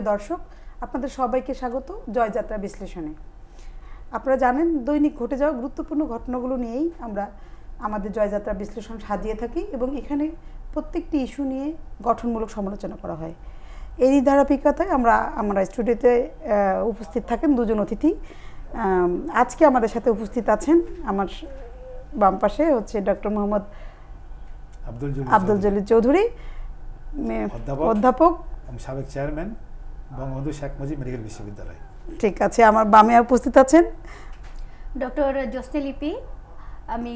প্রিয় দর্শক আপনাদের সবাইকে স্বাগত জয়যাত্রা বিশ্লেষণে আপনারা জানেন দৈনিক ঘটে যাওয়া গুরুত্বপূর্ণ ঘটনাগুলো নিয়েই আমরা আমাদের জয়যাত্রা বিশ্লেষণ সাজিয়ে থাকি এবং এখানে প্রত্যেকটি ইস্যু নিয়ে গঠনমূলক সমালোচনা করা হয় এরই ধারাবাহিকতায় আমরা আমরা স্টুডিওতে উপস্থিত থাকেন দুজন অতিথি আজকে আমাদের সাথে উপস্থিত আছেন আমার বাম পাশে হচ্ছে ডক্টর মোহাম্মদ আব্দুল জলিল চৌধুরী অধ্যাপক সাবেক চেয়ারম্যান বঙ্গবন্ধু শেখ মুজিব মেডিকেল বিশ্ববিদ্যালয় ঠিক আছে আমার বামে উপস্থিত আছেন ডক্টর লিপি আমি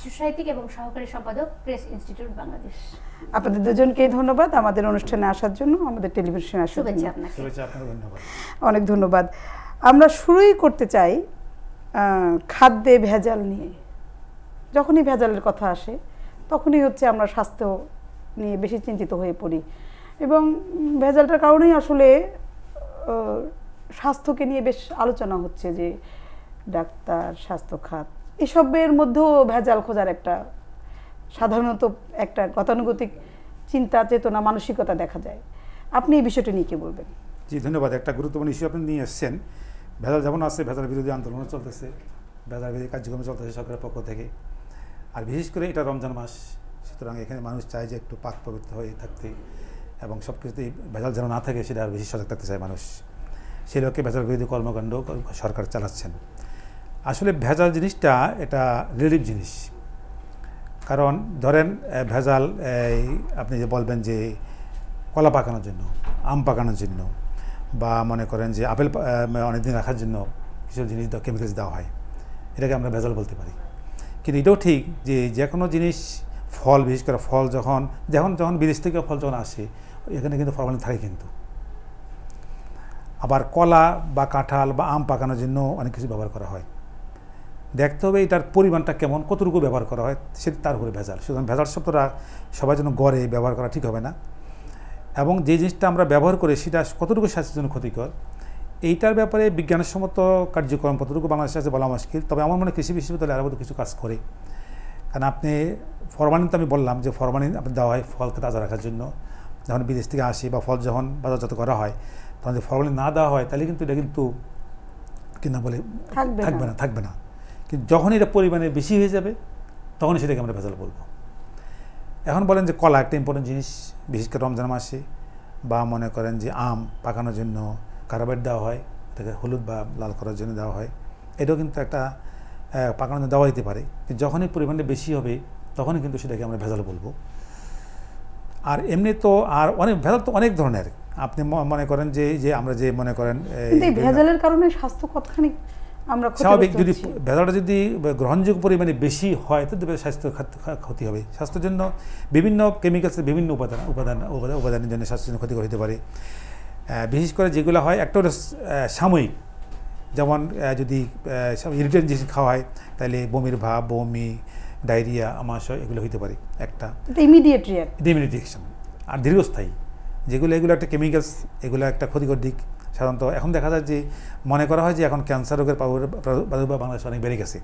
শিশু সাহিত্যিক এবং সহকারী সম্পাদক প্রেস ইনস্টিটিউট বাংলাদেশ আপনাদের দুজনকেই ধন্যবাদ আমাদের অনুষ্ঠানে আসার জন্য আমাদের টেলিভিশনে আসার জন্য অনেক ধন্যবাদ আমরা শুরুই করতে চাই খাদ্যে ভেজাল নিয়ে যখনই ভেজালের কথা আসে তখনই হচ্ছে আমরা স্বাস্থ্য নিয়ে বেশি চিন্তিত হয়ে পড়ি এবং ভেজালটার কারণেই আসলে স্বাস্থ্যকে নিয়ে বেশ আলোচনা হচ্ছে যে ডাক্তার স্বাস্থ্য খাত এসবের মধ্যেও ভেজাল খোঁজার একটা সাধারণত একটা গতানুগতিক চিন্তা চেতনা মানসিকতা দেখা যায় আপনি এই বিষয়টা নিয়ে কি বলবেন জি ধন্যবাদ একটা গুরুত্বপূর্ণ ইস্যু আপনি নিয়ে এসছেন ভেজাল যেমন আছে ভেজাল বিরোধী আন্দোলনও চলতেছে ভেজাল বিরোধী কার্যক্রম চলতেছে সরকারের পক্ষ থেকে আর বিশেষ করে এটা রমজান মাস সুতরাং এখানে মানুষ চায় যে একটু পাক পবিত্র হয়ে থাকতে এবং সব কিছুতেই ভেজাল যেন না থাকে সেটা আর বেশি সজাগ থাকতে চায় মানুষ সেই লোককে ভেজাল বিরোধী কর্মকাণ্ড সরকার চালাচ্ছেন আসলে ভেজাল জিনিসটা এটা রিলিফ জিনিস কারণ ধরেন ভেজাল আপনি যে বলবেন যে কলা পাকানোর জন্য আম পাকানোর জন্য বা মনে করেন যে আপেল অনেকদিন রাখার জন্য কিছু জিনিস কেমিক্যালস দেওয়া হয় এটাকে আমরা ভেজাল বলতে পারি কিন্তু এটাও ঠিক যে যে কোনো জিনিস ফল বিশেষ করে ফল যখন যখন যখন বিদেশ থেকে ফল যখন আসে এখানে কিন্তু ফরমালিন থাকে কিন্তু আবার কলা বা কাঁঠাল বা আম পাকানোর জন্য অনেক কিছু ব্যবহার করা হয় দেখতে হবে এটার পরিমাণটা কেমন কতটুকু ব্যবহার করা হয় সে তার উপরে ভেজাল সুতরাং ভেজাল শব্দটা সবার জন্য গড়ে ব্যবহার করা ঠিক হবে না এবং যে জিনিসটা আমরা ব্যবহার করি সেটা কতটুকু স্বাস্থ্যের জন্য ক্ষতিকর এইটার ব্যাপারে বিজ্ঞানসম্মত কার্যক্রম কতটুকু বাংলাদেশের কাছে বলা মুশকিল তবে আমার মনে কৃষি বিশ্ববিদ্যালয় আরও কিছু কাজ করে কারণ আপনি ফরমালিন তো আমি বললাম যে ফরমালিন আপনি দেওয়া হয় ফলকে তাজা রাখার জন্য যখন বিদেশ থেকে আসে বা ফল যখন বাজারজাত করা হয় তখন যদি ফলগুলি না দেওয়া হয় তাহলে কিন্তু এটা কিন্তু কিনা বলে থাকবে না থাকবে না কিন্তু যখন এটা পরিমাণে বেশি হয়ে যাবে তখনই সেটাকে আমরা ভেজাল বলবো এখন বলেন যে কলা একটা ইম্পর্টেন্ট জিনিস বিশেষ করে রমজান মাসে বা মনে করেন যে আম পাকানোর জন্য কারাবেট দেওয়া হয় এটাকে হলুদ বা লাল করার জন্য দেওয়া হয় এটাও কিন্তু একটা পাকানোর জন্য দেওয়া যেতে পারে যখনই পরিমাণটা বেশি হবে তখনই কিন্তু সেটাকে আমরা ভেজাল বলবো আর এমনি তো আর অনেক ভেজাল তো অনেক ধরনের আপনি মনে করেন যে যে আমরা যে মনে করেন ভেজালের কারণে স্বাস্থ্য কতখানি আমরা স্বাভাবিক যদি ভেজালটা যদি গ্রহণযোগ্য পরিমাণে বেশি হয় তো স্বাস্থ্য ক্ষতি হবে স্বাস্থ্যের জন্য বিভিন্ন কেমিক্যালসের বিভিন্ন উপাদান উপাদান উপাদানের জন্য স্বাস্থ্যের জন্য ক্ষতিকর হতে পারে বিশেষ করে যেগুলো হয় একটা সাময়িক যেমন যদি ইরিটেন জিনিস খাওয়া হয় তাহলে বমির ভাব বমি ডায়রিয়া আমাশয় এগুলো হইতে পারে একটা ইমিডিয়েট ইমিডিয়েট রিয়াকশন আর দীর্ঘস্থায়ী যেগুলো এগুলো একটা কেমিক্যালস এগুলো একটা ক্ষতিকর দিক সাধারণত এখন দেখা যায় যে মনে করা হয় যে এখন ক্যান্সার রোগের প্রাদুর্ভাব বাংলাদেশে অনেক বেড়ে গেছে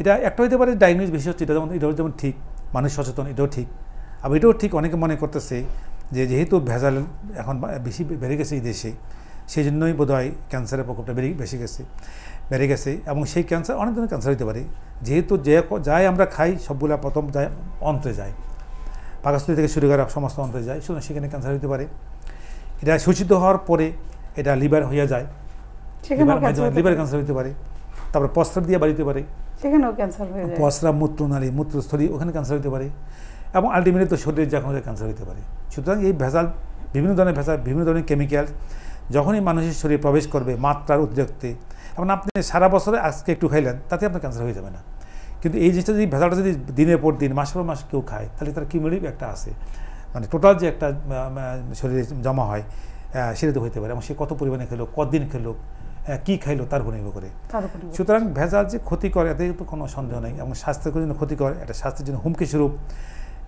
এটা একটা হইতে পারে ডায়াগনোস বেশি হচ্ছে এটা যেমন এটাও যেমন ঠিক মানুষ সচেতন এটাও ঠিক আর এটাও ঠিক অনেকে মনে করতেছে যে যেহেতু ভেজাল এখন বেশি বেড়ে গেছে এই দেশে সেই জন্যই বোধহয় ক্যান্সারের প্রকোপটা বেড়ে বেশি গেছে বেড়ে গেছে এবং সেই ক্যান্সার অনেক ধরনের ক্যান্সার হতে পারে যেহেতু যে যাই আমরা খাই সবগুলো প্রথম যায় অন্তরে যায় পাকস্থলী থেকে শুরু করা সমস্ত অন্তরে যায় সুতরাং সেখানে ক্যান্সার হতে পারে এটা সূচিত হওয়ার পরে এটা লিভার হইয়া যায় লিভার ক্যান্সার হতে পারে তারপরে প্রস্রাব দিয়ে বাড়িতে পারে সেখানেও ক্যান্সার হয়ে প্রস্রাব মূত্রনালী মূত্রস্থলী ওখানে ক্যান্সার হতে পারে এবং আলটিমেটলি তো শরীরের যে কোনো ক্যান্সার হতে পারে সুতরাং এই ভেজাল বিভিন্ন ধরনের ভেজাল বিভিন্ন ধরনের কেমিক্যাল যখনই মানুষের শরীরে প্রবেশ করবে মাত্রার উদ্রেকতে এবং আপনি সারা বছরে আজকে একটু খাইলেন তাতে আপনার ক্যান্সার হয়ে যাবে না কিন্তু এই জিনিসটা যদি ভেজালটা যদি দিনের পর দিন মাসের পর মাস কেউ খায় তাহলে তার কিউমিউনিভ একটা আছে মানে টোটাল যে একটা শরীরে জমা হয় সেটা তো হইতে পারে এবং সে কত পরিমাণে খেলো কদিন খেলো কী খাইলো তার উপর নির্ভর করে সুতরাং ভেজাল যে ক্ষতিকর এতে তো কোনো সন্দেহ নেই এবং স্বাস্থ্যের জন্য ক্ষতিকর এটা স্বাস্থ্যের জন্য হুমকি স্বরূপ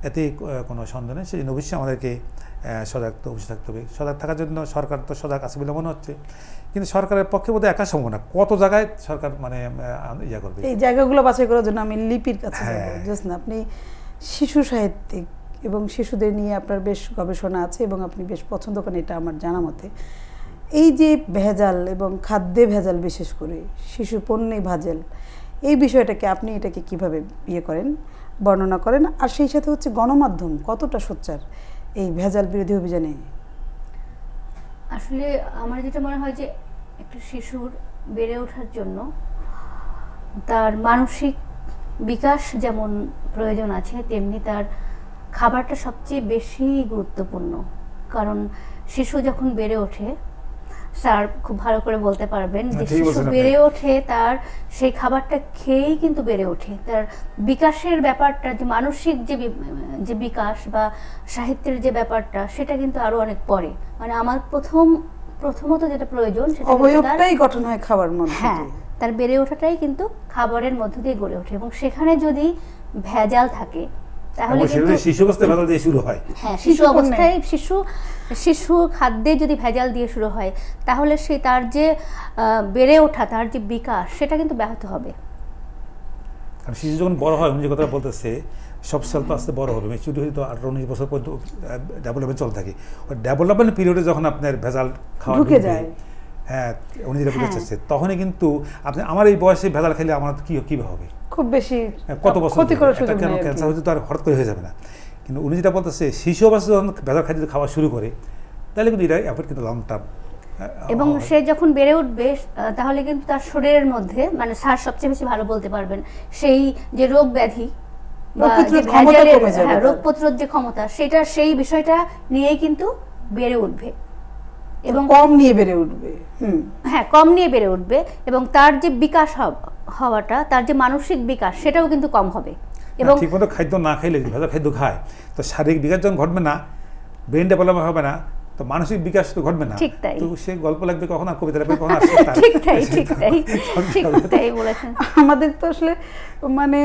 এতে কোনো সন্দেহ নেই সেই জন্য অবশ্যই আমাদেরকে সজাগ তো অবশ্যই থাকতে হবে সজাগ থাকার জন্য সরকার তো সজাগ আছে বলে মনে হচ্ছে কিন্তু সরকারের পক্ষে বোধহয় একা সম্ভব না কত জায়গায় সরকার মানে ইয়া করবে এই জায়গাগুলো বাছাই করার জন্য আমি লিপির কাছে হ্যাঁ। না আপনি শিশু সাহিত্যিক এবং শিশুদের নিয়ে আপনার বেশ গবেষণা আছে এবং আপনি বেশ পছন্দ করেন এটা আমার জানা মতে এই যে ভেজাল এবং খাদ্যে ভেজাল বিশেষ করে শিশু পণ্যে ভাজেল এই বিষয়টাকে আপনি এটাকে কিভাবে ইয়ে করেন বর্ণনা করেন আর সেই সাথে হচ্ছে গণমাধ্যম কতটা সোচ্চার এই ভেজাল বিরোধী অভিযানে আসলে আমার যেটা মনে হয় যে একটা শিশুর বেড়ে ওঠার জন্য তার মানসিক বিকাশ যেমন প্রয়োজন আছে তেমনি তার খাবারটা সবচেয়ে বেশি গুরুত্বপূর্ণ কারণ শিশু যখন বেড়ে ওঠে স্যার খুব ভালো করে বলতে পারবেন যে শিশু বেড়ে ওঠে তার সেই খাবারটা খেয়েই কিন্তু বেড়ে ওঠে তার বিকাশের ব্যাপারটা যে মানসিক যে যে বিকাশ বা সাহিত্যের যে ব্যাপারটা সেটা কিন্তু আরো অনেক পরে মানে আমার প্রথম প্রথমত যেটা প্রয়োজন সেটা গঠন হয় খাবার মধ্যে হ্যাঁ তার বেড়ে ওঠাটাই কিন্তু খাবারের মধ্য দিয়ে গড়ে ওঠে এবং সেখানে যদি ভেজাল থাকে হ্যাঁ, শিশু খাদ্যে যদি ভেজাল দিয়ে শুরু হয় তাহলে সে তার যে বেড়ে ওঠা তার যে বিকাশ সেটা কিন্তু ব্যাহত হবে শিশু যখন বড় হয় যে কথা বলতেছে সব তো আস্তে বড় হবে আঠারো উনিশ বছর পর্যন্ত ডেভেলপমেন্ট চলতে থাকে ওই ডেভেলপমেন্ট পিরিয়ডে যখন আপনার ভেজাল খাওয়া ঢুকে যায় হ্যাঁ উনি যেটা হ্যাঁ। চাচ্ছে তখনই কিন্তু আপনি আমার এই বয়সে ভেজাল খেলে আমার কী কীভাবে হবে খুব বেশি হ্যাঁ, কত বছর ক্ষতি করার সুযোগ কেন ক্যান্সার হচ্ছে তো আর হঠাৎ করে হয়ে যাবে না কিন্তু উনি যেটা বলতেছে শিশু অবস্থা যখন বেজার খাদ্য খাওয়া শুরু করে তাহলে কিন্তু এটা এফোর্ট কিন্তু লং টার্ম এবং সে যখন বেড়ে উঠবে তাহলে কিন্তু তার শরীরের মধ্যে মানে স্যার সবচেয়ে বেশি ভালো বলতে পারবেন সেই যে রোগ ব্যাধি রোগ প্রতিরোধ যে ক্ষমতা হ্যাঁ, সেটা সেই বিষয়টা নিয়েই কিন্তু বেড়ে উঠবে এবং কম নিয়ে বেড়ে উঠবে হ্যাঁ কম নিয়ে বেড়ে উঠবে এবং তার যে বিকাশ হওয়াটা তার যে মানসিক বিকাশ সেটাও কিন্তু কম হবে এবং ঠিকমতো খাদ্য না খাইলে ভেজা খাদ্য খায় তো শারীরিক বিকাশ যখন ঘটবে না ব্রেন ডেভেলপমেন্ট হবে না তো মানসিক বিকাশ তো ঘটবে না ঠিক তাই তো সে গল্প লাগবে কখন আর কবিতা লাগবে কখন আসবে ঠিক তাই ঠিক তাই ঠিক তাই বলেছেন আমাদের তো আসলে মানে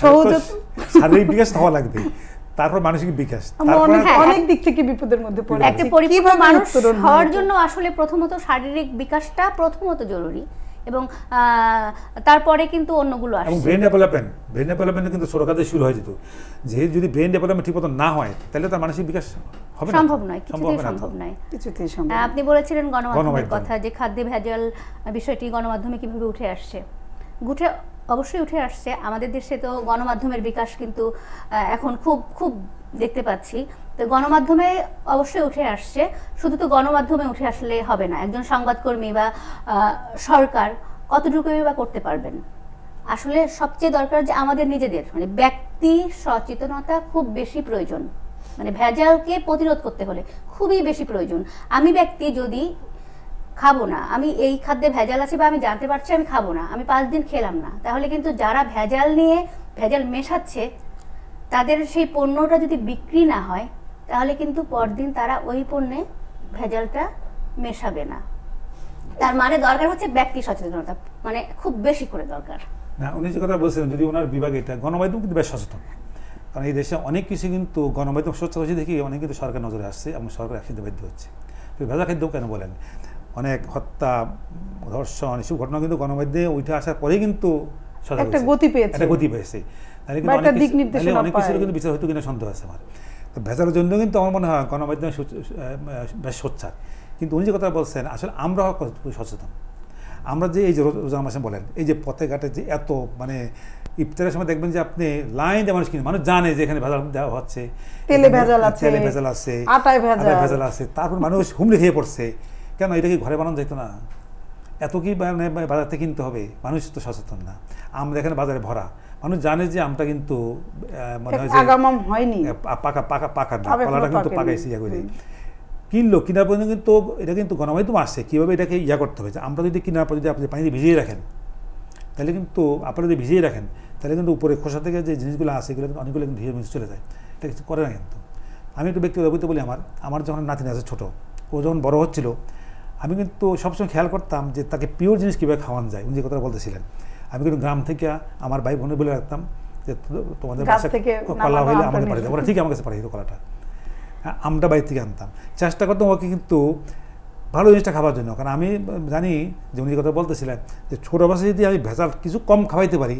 সহজ শারীরিক বিকাশ হওয়া লাগবে তারপর মানসিক বিকাশ অনেক দিক থেকে বিপদের মধ্যে পড়ে একটা পরিপূর্ণ মানুষ হওয়ার জন্য আসলে প্রথমত শারীরিক বিকাশটা প্রথমত জরুরি এবং তারপরে কিন্তু অন্যগুলো আসে এবং ব্রেন ডেভেলপমেন্ট ব্রেন ডেভেলপমেন্ট কিন্তু শুরু যে যদি ব্রেন ডেভেলপমেন্ট ঠিকমতো না হয় তাহলে তার মানসিক বিকাশ হবে না সম্ভব নয় সম্ভব নয় কিছুতেই সম্ভব আপনি বলেছিলেন গণমাধ্যমের কথা যে খাদ্যে ভেজাল বিষয়টি গণমাধ্যমে কিভাবে উঠে আসছে গুঠে অবশ্যই উঠে আসছে আমাদের দেশে তো গণমাধ্যমের বিকাশ কিন্তু এখন খুব খুব দেখতে পাচ্ছি তো গণমাধ্যমে অবশ্যই উঠে আসছে শুধু তো গণমাধ্যমে উঠে আসলে হবে না একজন সংবাদকর্মী বা সরকার কতটুকুই বা করতে পারবেন আসলে সবচেয়ে দরকার যে আমাদের নিজেদের মানে ব্যক্তি সচেতনতা খুব বেশি প্রয়োজন মানে ভেজালকে প্রতিরোধ করতে হলে খুবই বেশি প্রয়োজন আমি ব্যক্তি যদি খাবো না আমি এই খাদ্যে ভেজাল আছে বা আমি জানতে পারছি আমি খাবো না আমি পাঁচ দিন খেলাম না তাহলে কিন্তু যারা ভেজাল নিয়ে ভেজাল মেশাচ্ছে তাদের সেই পণ্যটা যদি বিক্রি না হয় তাহলে কিন্তু পরদিন তারা ওই পণ্যে ভেজালটা মেশাবে না তার মানে দরকার হচ্ছে ব্যক্তি সচেতনতা মানে খুব বেশি করে দরকার না উনি যে কথা বলছিলেন যদি ওনার বিভাগে এটা গণমাধ্যম কিন্তু বেশ সচেতন কারণ এই দেশে অনেক কিছু কিন্তু গণমাধ্যম সচেতন হচ্ছে দেখি অনেক কিন্তু সরকার নজরে আসছে এবং সরকার একসাথে বাধ্য হচ্ছে ভেজা খাদ্য কেন বলেন অনেক হত্যা ধর্ষণ এসব ঘটনা কিন্তু গণমাধ্যমে উঠে আসার পরেই কিন্তু গতি পেয়েছে অনেক কিছু কিন্তু বিচার হয়তো কিনা সন্দেহ আছে আমার তো ভেজালের জন্য কিন্তু আমার মনে হয় গণমাধ্যমে বেশ সোচ্ছার কিন্তু উনি যে কথা বলছেন আসলে আমরা সচেতন আমরা যে এই যে রোজা মাসে বলেন এই যে পথে ঘাটে যে এত মানে ইফতারের সময় দেখবেন যে আপনি লাইন দিয়ে মানুষ কিনে মানুষ জানে যে এখানে ভেজাল দেওয়া হচ্ছে তেলে ভেজাল আছে তেলে ভেজাল আছে আটায় ভেজাল আছে তারপর মানুষ হুমড়ি খেয়ে পড়ছে কেন এটা কি ঘরে বানানো যেত না এত কি মানে বাজার থেকে কিনতে হবে মানুষ তো সচেতন না আমরা এখানে বাজারে ভরা মানুষ জানে যে আমটা কিন্তু মনে হয় যে হয়নি পাকা পাকা পাকা না কলাটা কিন্তু পাকাইছে ইয়া করে কিনলো কেনার পর কিন্তু এটা কিন্তু গণমাধ্যম আসছে কীভাবে এটাকে ইয়া করতে হবে আমরা যদি কেনার পর যদি আপনি পানিতে ভিজিয়ে রাখেন তাহলে কিন্তু আপনারা যদি ভিজিয়ে রাখেন তাহলে কিন্তু উপরে খোসা থেকে যে জিনিসগুলো আসে এগুলো কিন্তু অনেকগুলো কিন্তু ভিজে চলে যায় এটা কিছু করে না কিন্তু আমি একটু ব্যক্তিগত বলতে বলি আমার আমার যখন নাতিন আছে ছোটো ও যখন বড় হচ্ছিলো আমি কিন্তু সবসময় খেয়াল করতাম যে তাকে পিওর জিনিস কীভাবে খাওয়ান যায় উনি যে কথাটা বলতেছিলেন আমি কিন্তু গ্রাম থেকে আমার ভাই বোনে বলে রাখতাম যে তোমাদের কলা হইলে আমাকে পাঠিয়ে ওরা ঠিক আমার কাছে পাঠিয়ে কলাটা হ্যাঁ, আমরা বাড়ি থেকে আনতাম চেষ্টা করতাম ওকে কিন্তু ভালো জিনিসটা খাওয়ার জন্য কারণ আমি জানি যে উনি কথা বলতেছিলেন যে ছোটো বাসে যদি আমি ভেজাল কিছু কম খাওয়াইতে পারি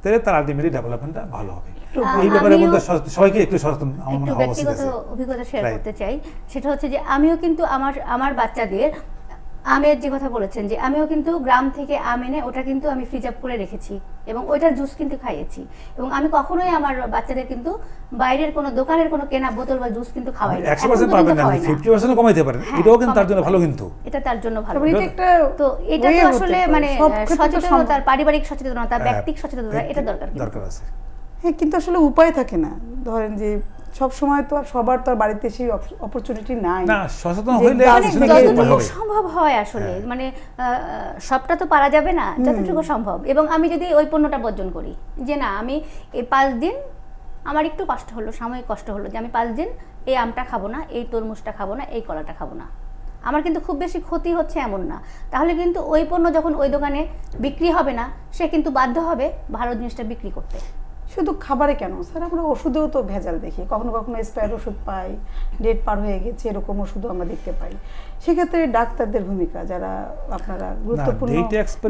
তাহলে তার আলটিমেটলি ডেভেলপমেন্টটা ভালো হবে এই ব্যাপারে সবাইকে একটু সচেতন আমার অভিজ্ঞতা শেয়ার করতে চাই সেটা হচ্ছে যে আমিও কিন্তু আমার আমার বাচ্চাদের আমের যে কথা বলেছেন যে আমিও কিন্তু গ্রাম থেকে আম এনে ওটা কিন্তু আমি ফ্রিজ আপ করে রেখেছি এবং ওইটার জুস কিন্তু খাইয়েছি এবং আমি কখনোই আমার বাচ্চাদের কিন্তু বাইরের কোনো দোকানের কোনো কেনা বোতল বা জুস কিন্তু খাওয়াই না না কমাইতে পারেন হ্যাঁ, এটাও কিন্তু তার জন্য ভালো কিন্তু এটা তার জন্য ভালো তো এটা তো আসলে মানে সচেতনতার পারিবারিক সচেতনতা হ্যাঁ, ব্যক্তিক সচেতনতা এটা দরকার দরকার আছে হ্যাঁ কিন্তু আসলে উপায় থাকে না ধরেন যে সব সময় তো সবার তো বাড়িতে সেই অপরচুনিটি নাই না সচেতন হইলে সম্ভব হয় আসলে হ্যাঁ। মানে সবটা তো পারা যাবে না যতটুকু সম্ভব এবং আমি যদি ওই পণ্যটা বর্জন করি যে না আমি এই পাঁচ দিন আমার একটু কষ্ট হলো সাময়িক কষ্ট হলো যে আমি পাঁচ দিন এই আমটা খাবো না এই তরমুজটা খাবো না এই কলাটা খাবো না আমার কিন্তু খুব বেশি ক্ষতি হচ্ছে এমন না তাহলে কিন্তু ওই পণ্য যখন ওই দোকানে বিক্রি হবে না সে কিন্তু বাধ্য হবে ভালো জিনিসটা বিক্রি করতে শুধু খাবারে কেন স্যার আমরা ওষুধেও তো ভেজাল দেখি কখনো কখনো স্পায়ার ওষুধ পাই ডেট পার হয়ে গেছে এরকম ওষুধও আমরা দেখতে পাই সেক্ষেত্রে ডাক্তারদের ভূমিকা যারা আপনারা গুরুত্বপূর্ণ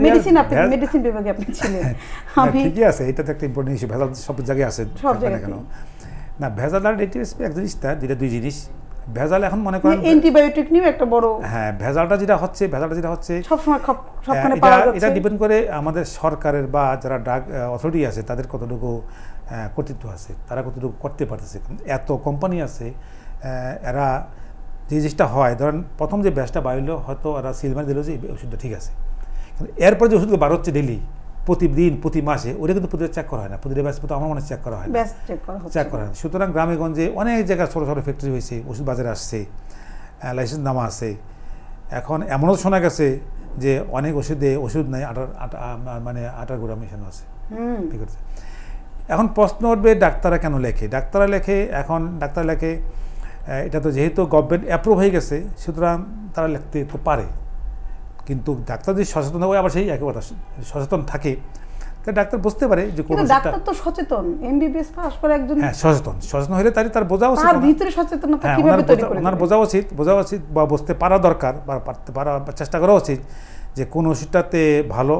মেডিসিন আপনি মেডিসিন হ্যাঁ। বিভাগে আপনি ছিলেন হ্যাঁ, আমি ঠিকই আছে এটা তো একটা ইম্পর্টেন্ট ইস্যু ভেজাল সব জায়গায় আছে সব জায়গায় কেন না ভেজাল আর ডেট এক্সপিরিয়ান্স এক জিনিসটা যেটা দুই জিনিস ভেজাল এখন মনে করেন অ্যান্টিবায়োটিক মানে নিয়ে একটা বড় হ্যাঁ ভেজালটা যেটা হচ্ছে ভেজালটা যেটা হচ্ছে সবসময় হ্যাঁ, সবখানে পাওয়া যাচ্ছে এটা ডিপেন্ড করে আমাদের সরকারের বা যারা ড্রাগ অথরিটি আছে তাদের কতটুকু কর্তৃত্ব আছে তারা কতটুকু করতে পারতেছে এত কোম্পানি আছে এরা যে জিনিসটা হয় ধরেন প্রথম যে ব্যাসটা বাড়লো হয়তো এরা সিলমার দিল যে ওষুধটা ঠিক আছে এরপর যে ওষুধগুলো বার হচ্ছে ডেলি প্রতিদিন প্রতি মাসে ওটা কিন্তু প্রতিটা চেক করা হয় না প্রতিটা ব্যাস আমার মনে চেক করা হয় চেক করা হয় সুতরাং গ্রামে গঞ্জে অনেক জায়গায় ছোটো ছোটো ফ্যাক্টরি হয়েছে ওষুধ বাজারে আসছে লাইসেন্স নামা আছে এখন এমনও শোনা গেছে যে অনেক ওষুধে ওষুধ নেই আটার আটা মানে আটার গোড়া মেশানো আছে আছে এখন প্রশ্ন উঠবে ডাক্তাররা কেন লেখে ডাক্তাররা লেখে এখন ডাক্তার লেখে এটা তো যেহেতু গভর্নমেন্ট অ্যাপ্রুভ হয়ে গেছে সুতরাং তারা লিখতে তো পারে কিন্তু ডাক্তার যদি সচেতন হয় আবার সেই একেবারে সচেতন থাকে তা ডাক্তার বুঝতে পারে যে কোন ডাক্তার তো সচেতন এমবিবিএস পাস করে একজন হ্যাঁ সচেতন সচেতন হলে তারই তার বোঝা উচিত তার ভিতরে সচেতনতা হ্যাঁ, কিভাবে তৈরি করে ওনার বোঝা উচিত বোঝা উচিত বা বুঝতে পারা দরকার বা পারতে পারা চেষ্টা করা উচিত যে কোন ওষুধটাতে ভালো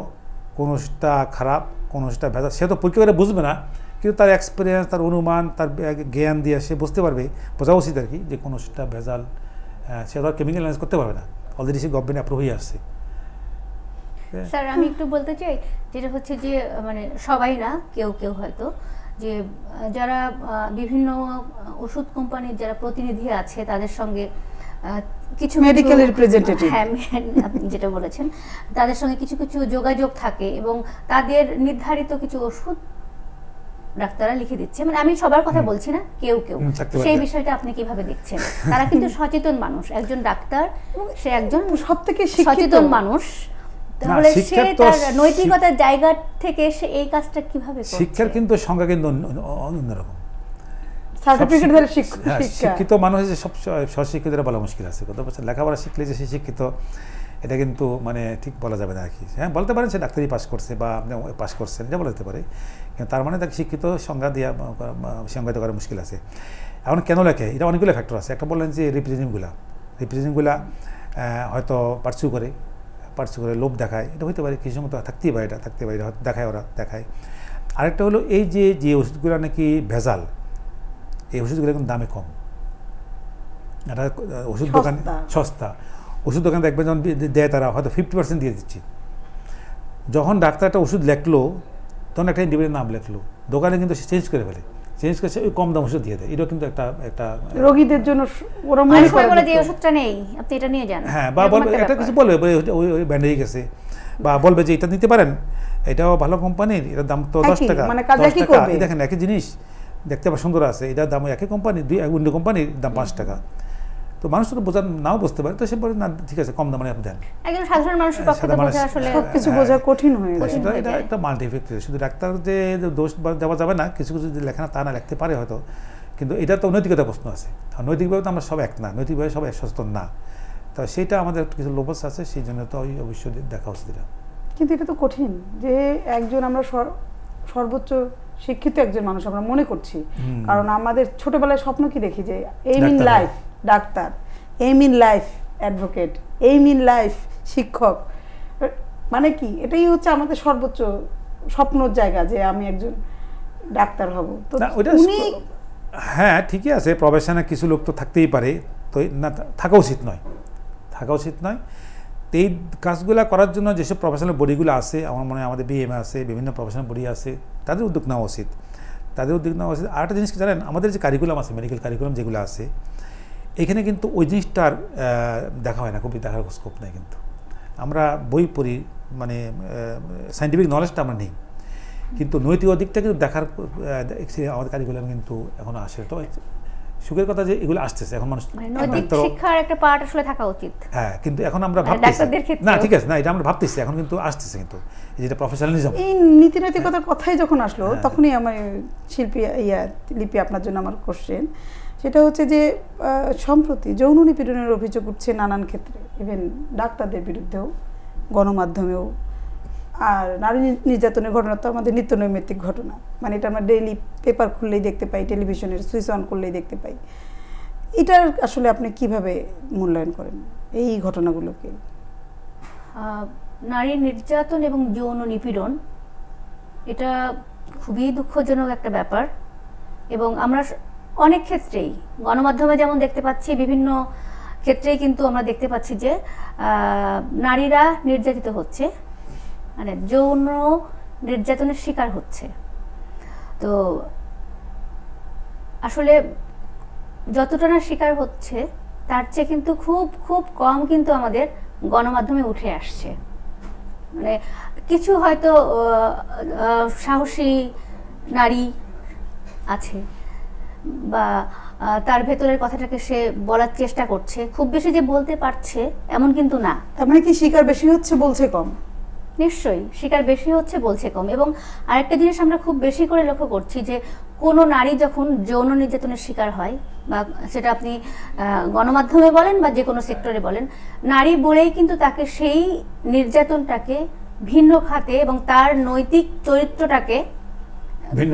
কোন ওষুধটা খারাপ কোন ওষুধটা ভেজাল সে তো পরীক্ষা করে বুঝবে না কিন্তু তার এক্সপিরিয়েন্স তার অনুমান তার জ্ঞান দিয়ে সে বুঝতে পারবে বোঝা উচিত আর কি যে কোন ওষুধটা ভেজাল সে তো কেমিক্যাল করতে পারবে না অলরেডি সে গভর্নমেন্ট অ্যাপ্রুভ হয়ে আসছে হ্যাঁ। স্যার আমি একটু বলতে চাই যেটা হচ্ছে যে মানে সবাই না কেউ কেউ হয়তো যে যারা বিভিন্ন ওষুধ কোম্পানির যারা প্রতিনিধি আছে তাদের সঙ্গে কিছু মেডিকেল রিপ্রেজেন্টেটিভ হ্যাঁ আপনি যেটা বলেছেন তাদের সঙ্গে কিছু কিছু যোগাযোগ থাকে এবং তাদের নির্ধারিত কিছু ওষুধ ডাক্তাররা লিখে দিচ্ছে মানে আমি সবার কথা বলছি না কেউ কেউ সেই বিষয়টা আপনি কিভাবে দেখছেন তারা কিন্তু সচেতন মানুষ একজন ডাক্তার সে একজন সবথেকে সচেতন মানুষ তাহলে সে নৈতিকতার জায়গা থেকে সে এই কাজটা কিভাবে করছে শিক্ষার কিন্তু সংখ্যা কিন্তু অন্যরকম হ্যাঁ, শিক্ষিত মানুষ যে সব স্বশিক্ষিতরা বলা মুশকিল আছে কত বছর লেখাপড়া শিখলে যে সে শিক্ষিত এটা কিন্তু মানে ঠিক বলা যাবে না আর কি হ্যাঁ বলতে পারেন সে ডাক্তারি পাশ করছে বা পাশ করছেন এটা বলা পারে কিন্তু তার মানে তাকে শিক্ষিত সংজ্ঞা দেওয়া সংজ্ঞায়িত করা মুশকিল আছে এখন কেন লেখে এটা অনেকগুলো ফ্যাক্টর আছে একটা বললেন যে রিপ্রেজেন্টগুলা রিপ্রেজেন্টিংগুলা হয়তো পার্সু করে পার্সু করে লোভ দেখায় এটা হতে পারে কিছু সময় থাকতেই পারে এটা থাকতে পারে দেখায় ওরা দেখায় আরেকটা হলো এই যে যে ওষুধগুলো নাকি ভেজাল এই ওষুধগুলো এখন দামে কম এটা ওষুধ দোকানে সস্তা ওষুধ দোকানে দেখবেন যখন দেয় তারা হয়তো ফিফটি পার্সেন্ট দিয়ে দিচ্ছে যখন ডাক্তার একটা ওষুধ লেখলো তখন একটা ইন্ডিভিজুয়াল নাম লেখলো দোকানে কিন্তু চেঞ্জ করে ফেলে চেঞ্জ ওই কম দাম ওষুধ দিয়ে দেয় এটা কিন্তু একটা একটা রোগীদের জন্য ওরা মনে করে বলে যে ওষুধটা নেই আপনি এটা নিয়ে যান হ্যাঁ বা বলবে একটা কিছু বলবে ওই ওই ব্যান্ডেজ গেছে বা বলবে যে এটা নিতে পারেন এটাও ভালো কোম্পানির এটার দাম তো দশ টাকা মানে কাজটা কি করবে দেখেন একই জিনিস দেখতে সুন্দর আছে এটার দাম একই কোম্পানি দুই অন্য কোম্পানির দাম পাঁচ টাকা তো মানুষ তো বোঝা নাও বুঝতে পারে তো সে বলে না ঠিক আছে কম দামে আপনি দেন একজন সাধারণ মানুষের হ্যাঁ, পক্ষে তো বোঝা আসলে সবকিছু হ্যাঁ, বোঝা কঠিন হয়ে হ্যাঁ, যায় এটা একটা মাল্টি শুধু ডাক্তার যে দোষ দেওয়া যাবে না কিছু কিছু যদি লেখা না তা না লিখতে পারে হয়তো কিন্তু এটা তো নৈতিকতা প্রশ্ন আছে নৈতিকভাবে তো আমরা সব এক না নৈতিকভাবে সব সচেতন না তো সেটা আমাদের কিছু লোভস আছে সেই জন্য তো অবশ্যই দেখা উচিত এটা কিন্তু এটা তো কঠিন যে একজন আমরা সর্বোচ্চ শিক্ষিত একজন মানুষ আমরা মনে করছি কারণ আমাদের ছোটবেলায় স্বপ্ন কি দেখি যে এইম ইন লাইফ ডাক্তার aim in life advocate aim in life শিক্ষক মানে কি এটাই হচ্ছে আমাদের সর্বোচ্চ স্বপ্নর জায়গা যে আমি একজন ডাক্তার হব তো উনি হ্যাঁ ঠিকই আছে প্রফেশনে কিছু লোক তো থাকতেই পারে তো না থাকা উচিত নয় থাকা উচিত নয় এই কাজগুলো করার জন্য যেসব প্রফেশনাল বডিগুলো আছে আমার মনে হয় আমাদের বিএমএ আছে বিভিন্ন প্রফেশনাল বডি আছে তাদের উদ্যোগ নেওয়া উচিত তাদের উদ্যোগ নেওয়া উচিত আরেকটা জিনিস জানেন আমাদের যে কারিকুলাম আছে মেডিকেল কারিকুলাম যেগুলো আছে এখানে কিন্তু ওই জিনিসটার দেখা হয় না খুবই দেখার স্কোপ নেই কিন্তু আমরা বই পড়ি মানে সাইন্টিফিক নলেজটা আমরা নেই কিন্তু নৈতিক দিকটা কিন্তু দেখার আমাদের কারিকুলামে কিন্তু এখন আসে তো সুখের কথা যে এগুলো আসতেছে এখন মানুষ মানে শিক্ষার একটা পার্ট আসলে থাকা উচিত হ্যাঁ কিন্তু এখন আমরা মানে ভাবতেছি না ঠিক আছে না এটা আমরা ভাবতেছি এখন কিন্তু আসতেছে কিন্তু যেটা প্রফেশনালিজম এই নীতি নৈতিকতার কথাই যখন আসলো হ্যাঁ। তখনই আমার শিল্পী ইয়া লিপি আপনার জন্য আমার কোশ্চেন সেটা হচ্ছে যে সম্প্রতি যৌন নিপীড়নের অভিযোগ উঠছে নানান ক্ষেত্রে ইভেন ডাক্তারদের বিরুদ্ধেও গণমাধ্যমেও আর নারী নির্যাতনের ঘটনা তো আমাদের নিত্য নৈমিত্তিক ঘটনা মানে এটা আমরা ডেইলি পেপার খুললেই দেখতে পাই টেলিভিশনের সুইচ অন করলেই দেখতে পাই এটার আসলে আপনি কিভাবে মূল্যায়ন করেন এই ঘটনাগুলোকে নারী নির্যাতন এবং যৌন নিপীড়ন এটা খুবই দুঃখজনক একটা ব্যাপার এবং আমরা অনেক ক্ষেত্রেই গণমাধ্যমে যেমন দেখতে পাচ্ছি বিভিন্ন ক্ষেত্রেই কিন্তু আমরা দেখতে পাচ্ছি যে নারীরা নির্যাতিত হচ্ছে মানে যৌন নির্যাতনের শিকার হচ্ছে তো আসলে যতটা না শিকার হচ্ছে তার চেয়ে কিন্তু খুব খুব কম কিন্তু আমাদের গণমাধ্যমে উঠে আসছে মানে কিছু হয়তো সাহসী নারী আছে বা তার ভেতরের কথাটাকে সে বলার চেষ্টা করছে খুব বেশি যে বলতে পারছে এমন কিন্তু না তার মানে কি শিকার বেশি হচ্ছে বলছে কম নিশ্চয়ই শিকার বেশি হচ্ছে বলছে কম এবং আরেকটা জিনিস আমরা খুব বেশি করে লক্ষ্য করছি যে কোনো নারী যখন যৌন নির্যাতনের শিকার হয় বা সেটা আপনি গণমাধ্যমে বলেন বা যে কোনো সেক্টরে বলেন নারী বলেই কিন্তু তাকে সেই নির্যাতনটাকে ভিন্ন খাতে এবং তার নৈতিক চরিত্রটাকে মানে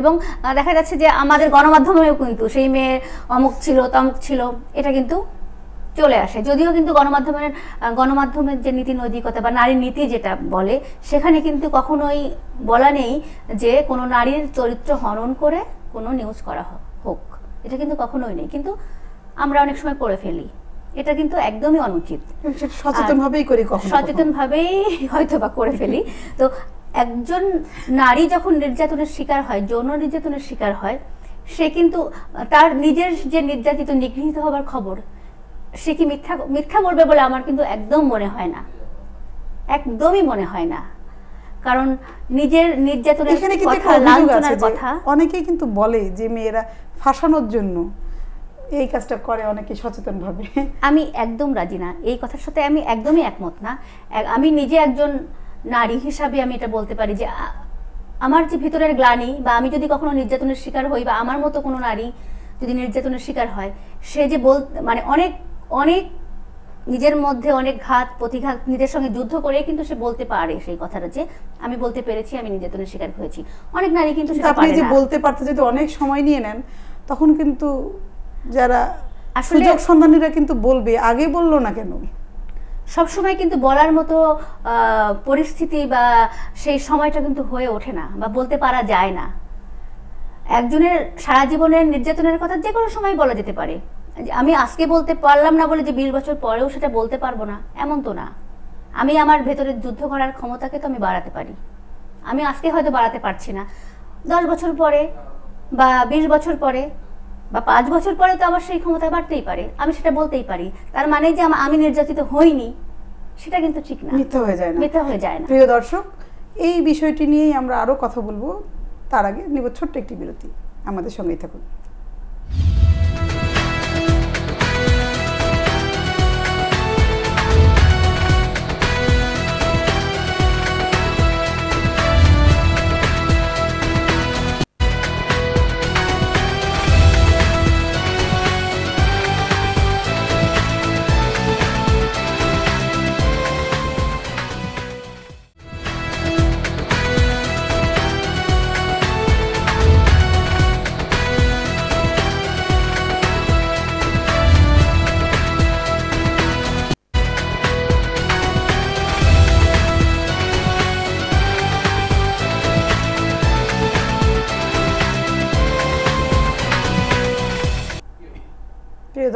এবং দেখা যাচ্ছে যে আমাদের গণমাধ্যমেও কিন্তু সেই মেয়ে অমুক ছিল তমুক ছিল এটা কিন্তু চলে আসে যদিও কিন্তু গণমাধ্যমের গণমাধ্যমের যে নীতি নৈতিকতা বা নারী নীতি যেটা বলে সেখানে কিন্তু কখনোই বলা নেই যে কোনো নারীর চরিত্র হরণ করে কোনো নিউজ করা হোক এটা কিন্তু কখনোই নেই কিন্তু আমরা অনেক সময় পড়ে ফেলি এটা কিন্তু একদমই অনুচিত সচেতন ভাবেই করি সচেতন ভাবেই হয়তো বা করে ফেলি তো একজন নারী যখন নির্যাতনের শিকার হয় যৌন নির্যাতনের শিকার হয় সে কিন্তু তার নিজের যে নির্যাতিত নিগৃহীত হবার খবর সে কি মিথ্যা মিথ্যা বলবে বলে আমার কিন্তু একদম মনে হয় না একদমই মনে হয় না কারণ নিজের নির্যাতনের কথা কথা অনেকেই কিন্তু বলে যে মেয়েরা ফাঁসানোর জন্য এই কাজটা করে অনেকে সচেতন ভাবে আমি একদম রাজি না এই কথার সাথে আমি একদমই একমত না আমি নিজে একজন নারী হিসাবে আমি এটা বলতে পারি যে আমার যে ভিতরের গ্লানি বা আমি যদি কখনো নির্যাতনের শিকার হই বা আমার মতো কোনো নারী যদি নির্যাতনের শিকার হয় সে যে বল মানে অনেক অনেক নিজের মধ্যে অনেক ঘাত প্রতিঘাত নিজের সঙ্গে যুদ্ধ করে কিন্তু সে বলতে পারে সেই কথাটা যে আমি বলতে পেরেছি আমি নির্যাতনের শিকার হয়েছি অনেক নারী কিন্তু আপনি যে বলতে পারতে যদি অনেক সময় নিয়ে নেন তখন কিন্তু যারা সুযোগ সন্ধানীরা কিন্তু বলবে আগে বললো না কেন সবসময় কিন্তু বলার মতো পরিস্থিতি বা সেই সময়টা কিন্তু হয়ে ওঠে না বা বলতে পারা যায় না একজনের সারা জীবনের নির্যাতনের কথা যে কোনো সময় বলা যেতে পারে আমি আজকে বলতে পারলাম না বলে যে বিশ বছর পরেও সেটা বলতে পারবো না এমন তো না আমি আমার ভেতরের যুদ্ধ করার ক্ষমতাকে তো আমি বাড়াতে পারি আমি আজকে হয়তো বাড়াতে পারছি না দশ বছর পরে বা বিশ বছর পরে বা পাঁচ বছর পরে তো আমার সেই ক্ষমতা বাড়তেই পারে আমি সেটা বলতেই পারি তার মানে যে আমি নির্যাতিত হইনি সেটা কিন্তু ঠিক না মিথ্যা হয়ে যায় না মিথ্যা হয়ে যায় না প্রিয় দর্শক এই বিষয়টি নিয়েই আমরা আরও কথা বলবো তার আগে নিব ছোট্ট একটি বিরতি আমাদের সঙ্গেই থাকুন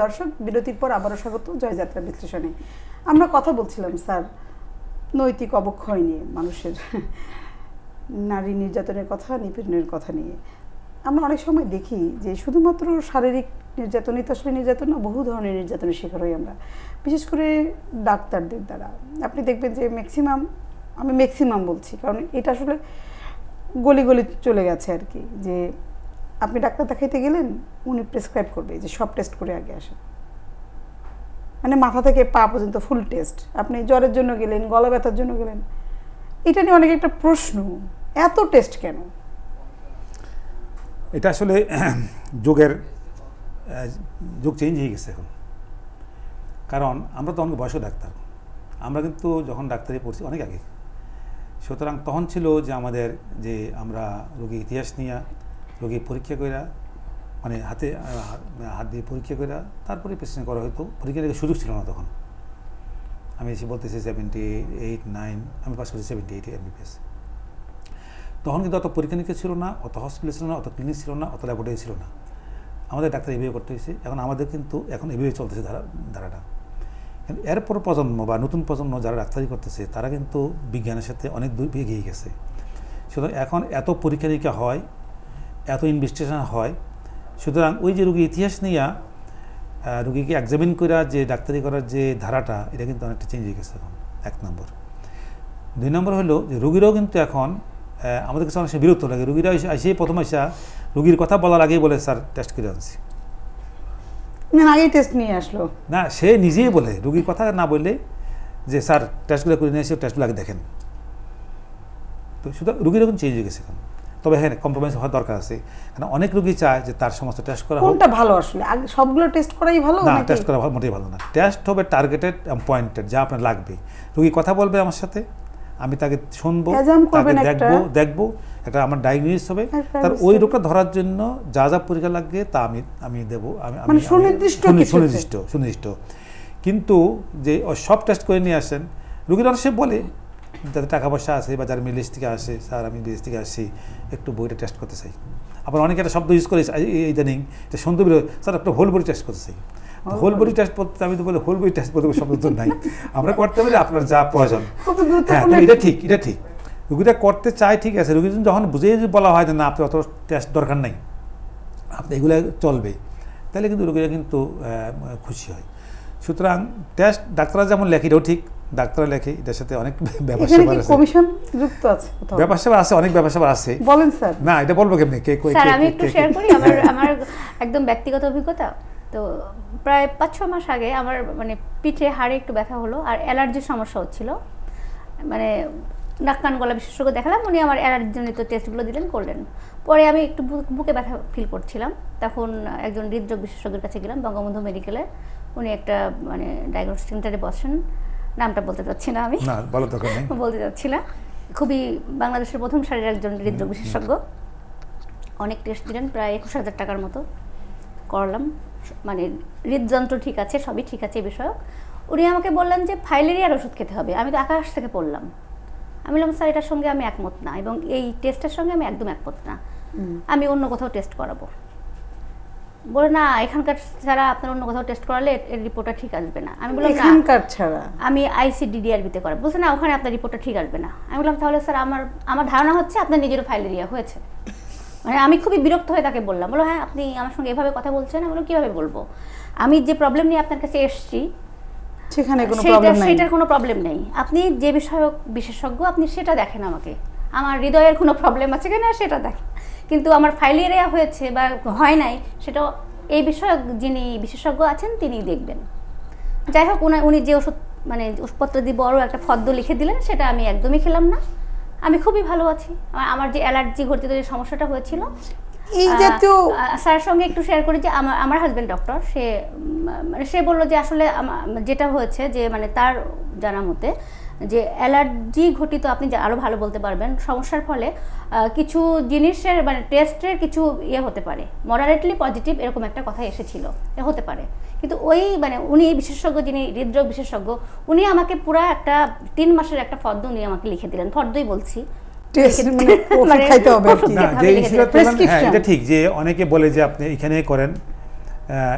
দর্শক বিরতির পর আবারও স্বাগত জয়যাত্রা বিশ্লেষণে আমরা কথা বলছিলাম স্যার নৈতিক অবক্ষয় নিয়ে মানুষের নারী নির্যাতনের কথা নিপীড়নের কথা নিয়ে আমরা অনেক সময় দেখি যে শুধুমাত্র শারীরিক নির্যাতনই তো আসলে নির্যাতন না বহু ধরনের নির্যাতনের শিকার হই আমরা বিশেষ করে ডাক্তারদের দ্বারা আপনি দেখবেন যে ম্যাক্সিমাম আমি ম্যাক্সিমাম বলছি কারণ এটা আসলে গলি গলি চলে গেছে আর কি যে আপনি ডাক্তার দেখাইতে গেলেন উনি প্রেসক্রাইব করবে যে সব টেস্ট করে আগে আসেন মানে মাথা থেকে পা পর্যন্ত ফুল টেস্ট আপনি জ্বরের জন্য গেলেন গলা ব্যথার জন্য গেলেন এটা নিয়ে অনেক একটা প্রশ্ন এত টেস্ট কেন এটা আসলে যুগের যুগ চেঞ্জ হয়ে গেছে এখন কারণ আমরা তো অনেক বয়স্ক ডাক্তার আমরা কিন্তু যখন ডাক্তারি পড়ছি অনেক আগে সুতরাং তখন ছিল যে আমাদের যে আমরা রোগী ইতিহাস নিয়ে রোগী পরীক্ষা করিয়া মানে হাতে হাত দিয়ে পরীক্ষা করে তারপরে প্রেসিডেন্ট করা হয়তো পরীক্ষা সুযোগ ছিল না তখন আমি এসে বলতেছি সেভেন্টি এইট নাইন আমি পাস করেছি সেভেন্টি এইট এমবিপিএস তখন কিন্তু অত পরীক্ষা নিরীক্ষা ছিল না অত হসপিটাল ছিল না অত ক্লিনিক ছিল না অত ল্যাবরেটরি ছিল না আমাদের ডাক্তার এভাবে করতে হয়েছে এখন আমাদের কিন্তু এখন এভাবে চলতেছে ধারা ধারাটা কিন্তু এরপর প্রজন্ম বা নতুন প্রজন্ম যারা ডাক্তারি করতেছে তারা কিন্তু বিজ্ঞানের সাথে অনেক দূর এগিয়ে গেছে সুতরাং এখন এত পরীক্ষা নিরীক্ষা হয় এত ইনভেস্টিগেশন হয় সুতরাং ওই যে রুগীর ইতিহাস নিয়ে রুগীকে এক্সামিন করা যে ডাক্তারি করার যে ধারাটা এটা কিন্তু অনেকটা চেঞ্জ হয়ে গেছে এখন এক নম্বর দুই নম্বর হলো যে রুগীরাও কিন্তু এখন আমাদের কাছে অনেক বিরক্ত লাগে রুগীরা এসে প্রথম আসা রুগীর কথা বলার আগেই বলে স্যার টেস্ট করে আনছি আগেই টেস্ট নিয়ে আসলো না সে নিজেই বলে রুগীর কথা না বললে যে স্যার টেস্টগুলো করে নিয়ে এসে টেস্টগুলো আগে দেখেন তো সুতরাং রুগীর এখন চেঞ্জ হয়ে গেছে এখন তবে হ্যাঁ কম্প্রোমাইজ হওয়ার দরকার আছে কারণ অনেক রোগী চায় যে তার সমস্ত টেস্ট করা কোনটা ভালো আসলে সবগুলো টেস্ট করাই ভালো না টেস্ট করা মোটেই ভালো না টেস্ট হবে টার্গেটেড পয়েন্টেড যা আপনার লাগবে রোগী কথা বলবে আমার সাথে আমি তাকে শুনবো তাকে দেখবো দেখবো একটা আমার ডায়াগনোসিস হবে তার ওই রোগটা ধরার জন্য যা যা পরীক্ষা লাগবে তা আমি আমি দেবো আমি মানে সুনির্দিষ্ট সুনির্দিষ্ট সুনির্দিষ্ট কিন্তু যে সব টেস্ট করে নিয়ে আসেন রুগীরা সে বলে যাদের টাকা পয়সা আছে বা যারা মিলেশ থেকে আসে স্যার আমি বিদেশ থেকে আসি একটু বইটা টেস্ট করতে চাই আবার অনেকে একটা শব্দ ইউজ করে ইদানিং এটা সন্ধ্যে পেলে স্যার একটা হোল বডি টেস্ট করতে চাই হোল বডি টেস্ট করতে আমি তো বলি হোল বডি টেস্ট করতে শব্দ তো নাই আমরা করতে পারি আপনার যা প্রয়োজন হ্যাঁ এটা ঠিক এটা ঠিক রুগীটা করতে চায় ঠিক আছে রুগী যখন বুঝে বলা হয় যে না আপনার অত টেস্ট দরকার নাই আপনি এগুলো চলবে তাহলে কিন্তু রুগীরা কিন্তু খুশি হয় সুতরাং টেস্ট ডাক্তাররা যেমন লেখে এটাও ঠিক ডাক্তাররা লেখে এটার সাথে অনেক ব্যবসা আছে কমিশন যুক্ত আছে আছে অনেক ব্যবসা সেবা আছে বলেন স্যার না এটা বলবো কেমনি কে কই স্যার আমি একটু শেয়ার করি আমার আমার একদম ব্যক্তিগত অভিজ্ঞতা তো প্রায় পাঁচ ছ মাস আগে আমার মানে পিঠে হাড়ে একটু ব্যথা হলো আর অ্যালার্জির সমস্যা হচ্ছিল মানে নাক কান গলা বিশেষজ্ঞ দেখালাম উনি আমার অ্যালার্জিজনিত টেস্টগুলো দিলেন করলেন পরে আমি একটু বুকে ব্যথা ফিল করছিলাম তখন একজন হৃদরোগ বিশেষজ্ঞের কাছে গেলাম বঙ্গবন্ধু মেডিকেলে উনি একটা মানে ডায়াগনোস্টিক সেন্টারে বসেন নামটা বলতে চাচ্ছি না আমি না বলো বলতে চাচ্ছি না খুবই বাংলাদেশের প্রথম সারির একজন হৃদরোগ বিশেষজ্ঞ অনেক টেস্ট দিলেন প্রায় একুশ হাজার টাকার মতো করলাম মানে হৃদযন্ত্র ঠিক আছে সবই ঠিক আছে এই বিষয়ক উনি আমাকে বললেন যে ফাইলেরিয়ার ওষুধ খেতে হবে আমি তো আকাশ থেকে পড়লাম আমি বললাম স্যার এটার সঙ্গে আমি একমত না এবং এই টেস্টের সঙ্গে আমি একদম একমত না আমি অন্য কোথাও টেস্ট করাবো বলে না এখানকার ছাড়া আপনার অন্য কোথাও টেস্ট করালে এর রিপোর্টটা ঠিক আসবে না আমি বললাম এখানকার ছাড়া আমি আইসিডিডিআরবিতে করে বলছে না ওখানে আপনার রিপোর্টটা ঠিক আসবে না আমি বললাম তাহলে স্যার আমার আমার ধারণা হচ্ছে আপনার নিজের ফাইলেরিয়া হয়েছে মানে আমি খুবই বিরক্ত হয়ে তাকে বললাম বলো হ্যাঁ আপনি আমার সঙ্গে এভাবে কথা বলছেন আমি বলো কীভাবে বলবো আমি যে প্রবলেম নিয়ে আপনার কাছে এসছি সেখানে কোনো প্রবলেম সেটার কোনো প্রবলেম নেই আপনি যে বিষয়ক বিশেষজ্ঞ আপনি সেটা দেখেন আমাকে আমার হৃদয়ের কোনো প্রবলেম আছে কিনা সেটা দেখেন কিন্তু আমার ফাইলেরিয়া হয়েছে বা হয় নাই সেটা এই বিষয়ক যিনি বিশেষজ্ঞ আছেন তিনি দেখবেন যাই হোক উনি যে ওষুধ মানে ওষুধপত্র দিয়ে বড় একটা ফদ্দ লিখে দিলেন সেটা আমি একদমই খেলাম না আমি খুবই ভালো আছি আমার যে অ্যালার্জি ঘটিত যে সমস্যাটা হয়েছিল এই স্যারের সঙ্গে একটু শেয়ার করি যে আমার আমার হাজব্যান্ড ডক্টর সে মানে সে বললো যে আসলে যেটা হয়েছে যে মানে তার জানা মতে যে অ্যালার্জি ঘটিত আপনি আরও ভালো বলতে পারবেন সমস্যার ফলে কিছু জিনিসের মানে টেস্টের কিছু ইয়ে হতে পারে মডারেটলি পজিটিভ এরকম একটা কথা এসেছিল হতে পারে কিন্তু ওই মানে উনি বিশেষজ্ঞ যিনি হৃদরোগ বিশেষজ্ঞ উনি আমাকে পুরো একটা তিন মাসের একটা ফর্দ উনি আমাকে লিখে দিলেন ফর্দই বলছি মানে মানে মানে হ্যাঁ, ঠিক যে অনেকে বলে যে আপনি এখানে করেন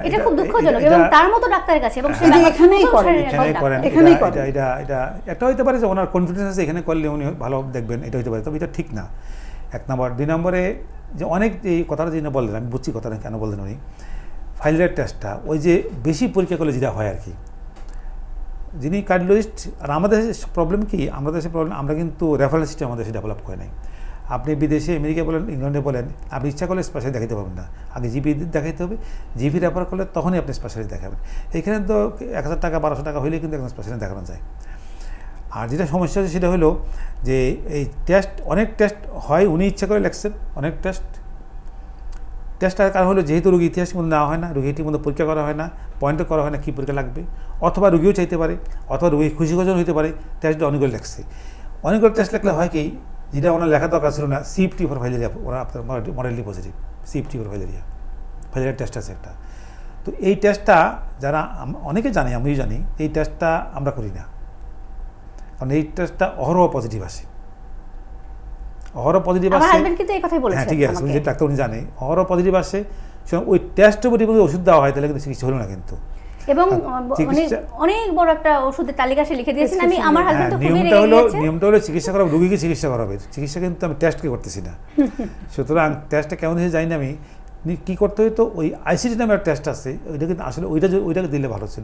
এটা খুব দুঃখজনক এবং তার মতো ডাক্তারের কাছে এবং হ্যাঁ। সেটা এখানেই করেন এখানেই করেন এখানেই করেন এটা এটা একটা হতে পারে যে ওনার কনফিডেন্স আছে এখানে করলে উনি ভালো দেখবেন এটা হতে পারে তবে এটা ঠিক না এক নম্বর দুই নম্বরে যে অনেক এই কথাটা যিনি বললেন আমি বুঝছি কথাটা কেন বললেন উনি ফাইলের টেস্টটা ওই যে বেশি পরীক্ষা করলে যেটা হয় আর কি যিনি কার্ডিওলজিস্ট আর আমাদের প্রবলেম কি আমাদের দেশে প্রবলেম আমরা কিন্তু রেফারেল সিস্টেম আমাদের দেশে ডেভেলপ করে নাই আপনি বিদেশে আমেরিকা বলেন ইংল্যান্ডে বলেন আপনি ইচ্ছা করলে স্পেশালি দেখাতে পাবেন না আগে জিপি দেখাতে হবে জিপি রেফার করলে তখনই আপনি স্পেশালি দেখাবেন এখানে তো এক হাজার টাকা বারোশো টাকা হইলে কিন্তু এখন স্পেশালি দেখানো যায় আর যেটা সমস্যা হচ্ছে সেটা হলো যে এই টেস্ট অনেক টেস্ট হয় উনি ইচ্ছা করে লেখছেন অনেক টেস্ট টেস্টটার কারণ হলো যেহেতু রুগী ইতিহাস মধ্যে নেওয়া হয় না ঠিক মধ্যে পরীক্ষা করা হয় না পয়েন্টও করা হয় না কী পরীক্ষা লাগবে অথবা রুগীও চাইতে পারে অথবা রুগী খুশি হতে পারে টেস্টটা অনেকগুলো লেখছে অনেকগুলো টেস্ট লেখলে হয় কি যেটা ওনার লেখা দরকার ছিল না সিপটি ফর ফাইলেরিয়া ওরা আপনার মডেলটি পজিটিভ সিপটি ফর ফাইলেরিয়া ফাইলেরিয়ার টেস্ট আছে একটা তো এই টেস্টটা যারা অনেকে জানে আমিও জানি এই টেস্টটা আমরা করি না কারণ এই টেস্টটা অহরহ পজিটিভ আসে অহরহ পজিটিভ আসে হ্যাঁ ঠিক আছে ডাক্তার উনি জানে অহরহ পজিটিভ আসে ওই টেস্ট যদি ওষুধ দেওয়া হয় তাহলে কিন্তু চিকিৎসা হলো না কিন্তু এবং অনেক বড় একটা ওষুধের তালিকা সে লিখে দিয়েছেন আমি আমার হাজবেন্ড হ্যাঁ, তো খুবই রেগে গেছে নিয়মটা হলো চিকিৎসা করা রোগীকে চিকিৎসা করা হবে চিকিৎসা কিন্তু আমি টেস্ট কি করতেছি না সুতরাং টেস্টটা কেমন হয়েছে জানি না আমি কি করতে হয় তো ওই আইসিটি নামে একটা টেস্ট আছে ওইটা কিন্তু আসলে ওইটা ওইটাকে দিলে ভালো ছিল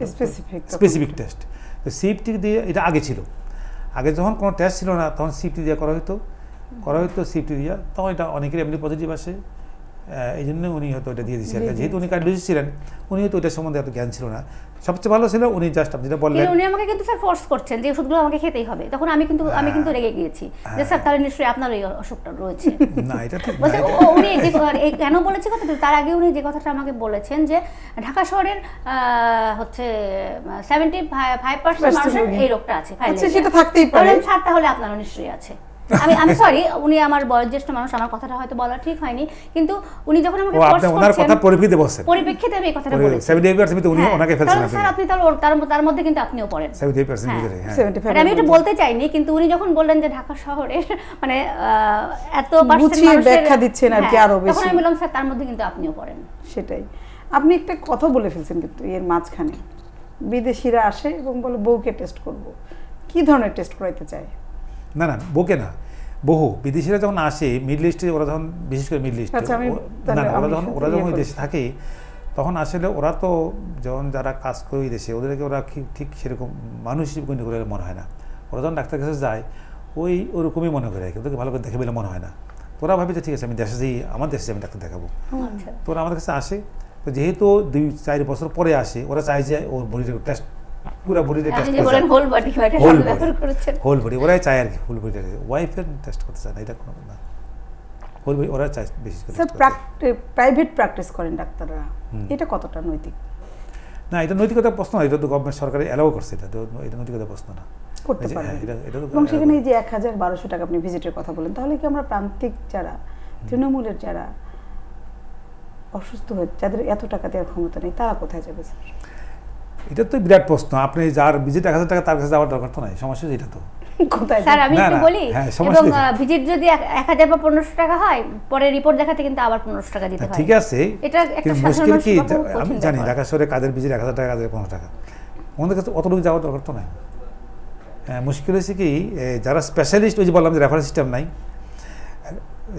স্পেসিফিক টেস্ট তো সিপটি দিয়ে এটা আগে ছিল আগে যখন কোনো টেস্ট ছিল না তখন সিপটি দিয়ে করা হতো করা হতো সিপটি দিয়ে তখন এটা অনেকের এমনি পজিটিভ আসে এই জন্য উনি হয়তো ওটা দিয়ে দিয়েছেন যেহেতু উনি কার্ডিওলজি ছিলেন উনি হয়তো ওটার সম্বন্ধে এত জ্ঞান ছিল না সবচেয়ে ভালো ছিল উনি জাস্ট আপনি যেটা বললেন উনি আমাকে কিন্তু স্যার ফোর্স করছেন যে ওষুধগুলো আমাকে খেতেই হবে তখন আমি কিন্তু আমি কিন্তু রেগে গিয়েছি যে স্যার তাহলে নিশ্চয়ই আপনার ওই অসুখটা রয়েছে না এটা ঠিক বলতে উনি যে কেন বলেছে কথা তার আগে উনি যে কথাটা আমাকে বলেছেন যে ঢাকা শহরের হচ্ছে সেভেন্টি ফাইভ পার্সেন্ট মানুষের এই রোগটা আছে আচ্ছা, সেটা থাকতেই পারে স্যার তাহলে আপনারও নিশ্চয়ই আছে আমি আমি সরি উনি আমার বয়োজ্যেষ্ঠ মানুষ আমার কথাটা হয়তো বলা ঠিক হয়নি কিন্তু উনি যখন আমাকে কথা পরিপ্রেক্ষিতে পরিপ্রেক্ষিতে আমি কথাটা বলেছি উনি হ্যাঁ, ওনাকে ফেলছেন স্যার আপনি তার তার মধ্যে কিন্তু আপনিও পড়েন হ্যাঁ, হ্যাঁ। আমি এটা বলতে চাইনি কিন্তু উনি যখন বললেন যে ঢাকা শহরে মানে এত পার্সেন্ট মানুষের ব্যাখ্যা দিচ্ছেন আর কি হ্যাঁ, আরো বেশি তখন আমি বললাম স্যার তার মধ্যে কিন্তু আপনিও পড়েন সেটাই আপনি একটা কথা বলে ফেলছেন কিন্তু এর মাঝখানে বিদেশিরা আসে এবং বলে বউকে টেস্ট করব কি ধরনের টেস্ট করাইতে চায় না না বোকে না বহু বিদেশিরা যখন আসে মিডল ইস্টে ওরা যখন বিশেষ করে আচ্ছা, মিডল ইস্টে না না ওরা যখন ওরা ইয়ে যখন ওই দেশে থাকে তখন আসলে ওরা তো যখন যারা কাজ করে ওই দেশে ওদেরকে ওরা ঠিক সেরকম মানুষ গণ্য করে মনে হয় না ওরা যখন ডাক্তার কাছে যায় ওই ওরকমই মনে করে রাখে ওদেরকে ভালো করে দেখে বলে মনে হয় না তোরা ভাবে যে ঠিক আছে আমি দেশে যাই আমার দেশে আমি ডাক্তার দেখাবো আচ্ছা। তোরা আমাদের কাছে আসে তো যেহেতু দুই চার বছর পরে আসে ওরা চাই যে ওর বডিটা টেস্ট হ্যাঁ, এক হাজার বারোশো টাকা আপনি ভিজিটের কথা বলেন তাহলে কি আমরা প্রান্তিক যারা তৃণমূলের যারা অসুস্থ হয়ে যাদের এত টাকা দেওয়ার ক্ষমতা নেই তারা কোথায় যাবে স্যার এটা তো বিরাট প্রশ্ন আপনি যার ভিজিট এক হাজার টাকা তার কাছে যাওয়ার দরকার তো নাই সমস্যা এটা তো স্যার আমি একটু বলি হ্যাঁ, এবং ভিজিট যদি এক হাজার বা পনেরোশো টাকা হয় পরে রিপোর্ট দেখাতে কিন্তু আবার পনেরোশো টাকা দিতে হয় ঠিক আছে এটা মুশকিল কি আমি জানি ঢাকা শহরে কাজের ভিজিট এক হাজার টাকা কাজের পনেরো টাকা আমাদের কাছে অতটুকু যাওয়ার দরকার তো নাই হ্যাঁ, মুশকিল হয়েছে কি যারা স্পেশালিস্ট ওই যে বললাম যে রেফারেন্স সিস্টেম নাই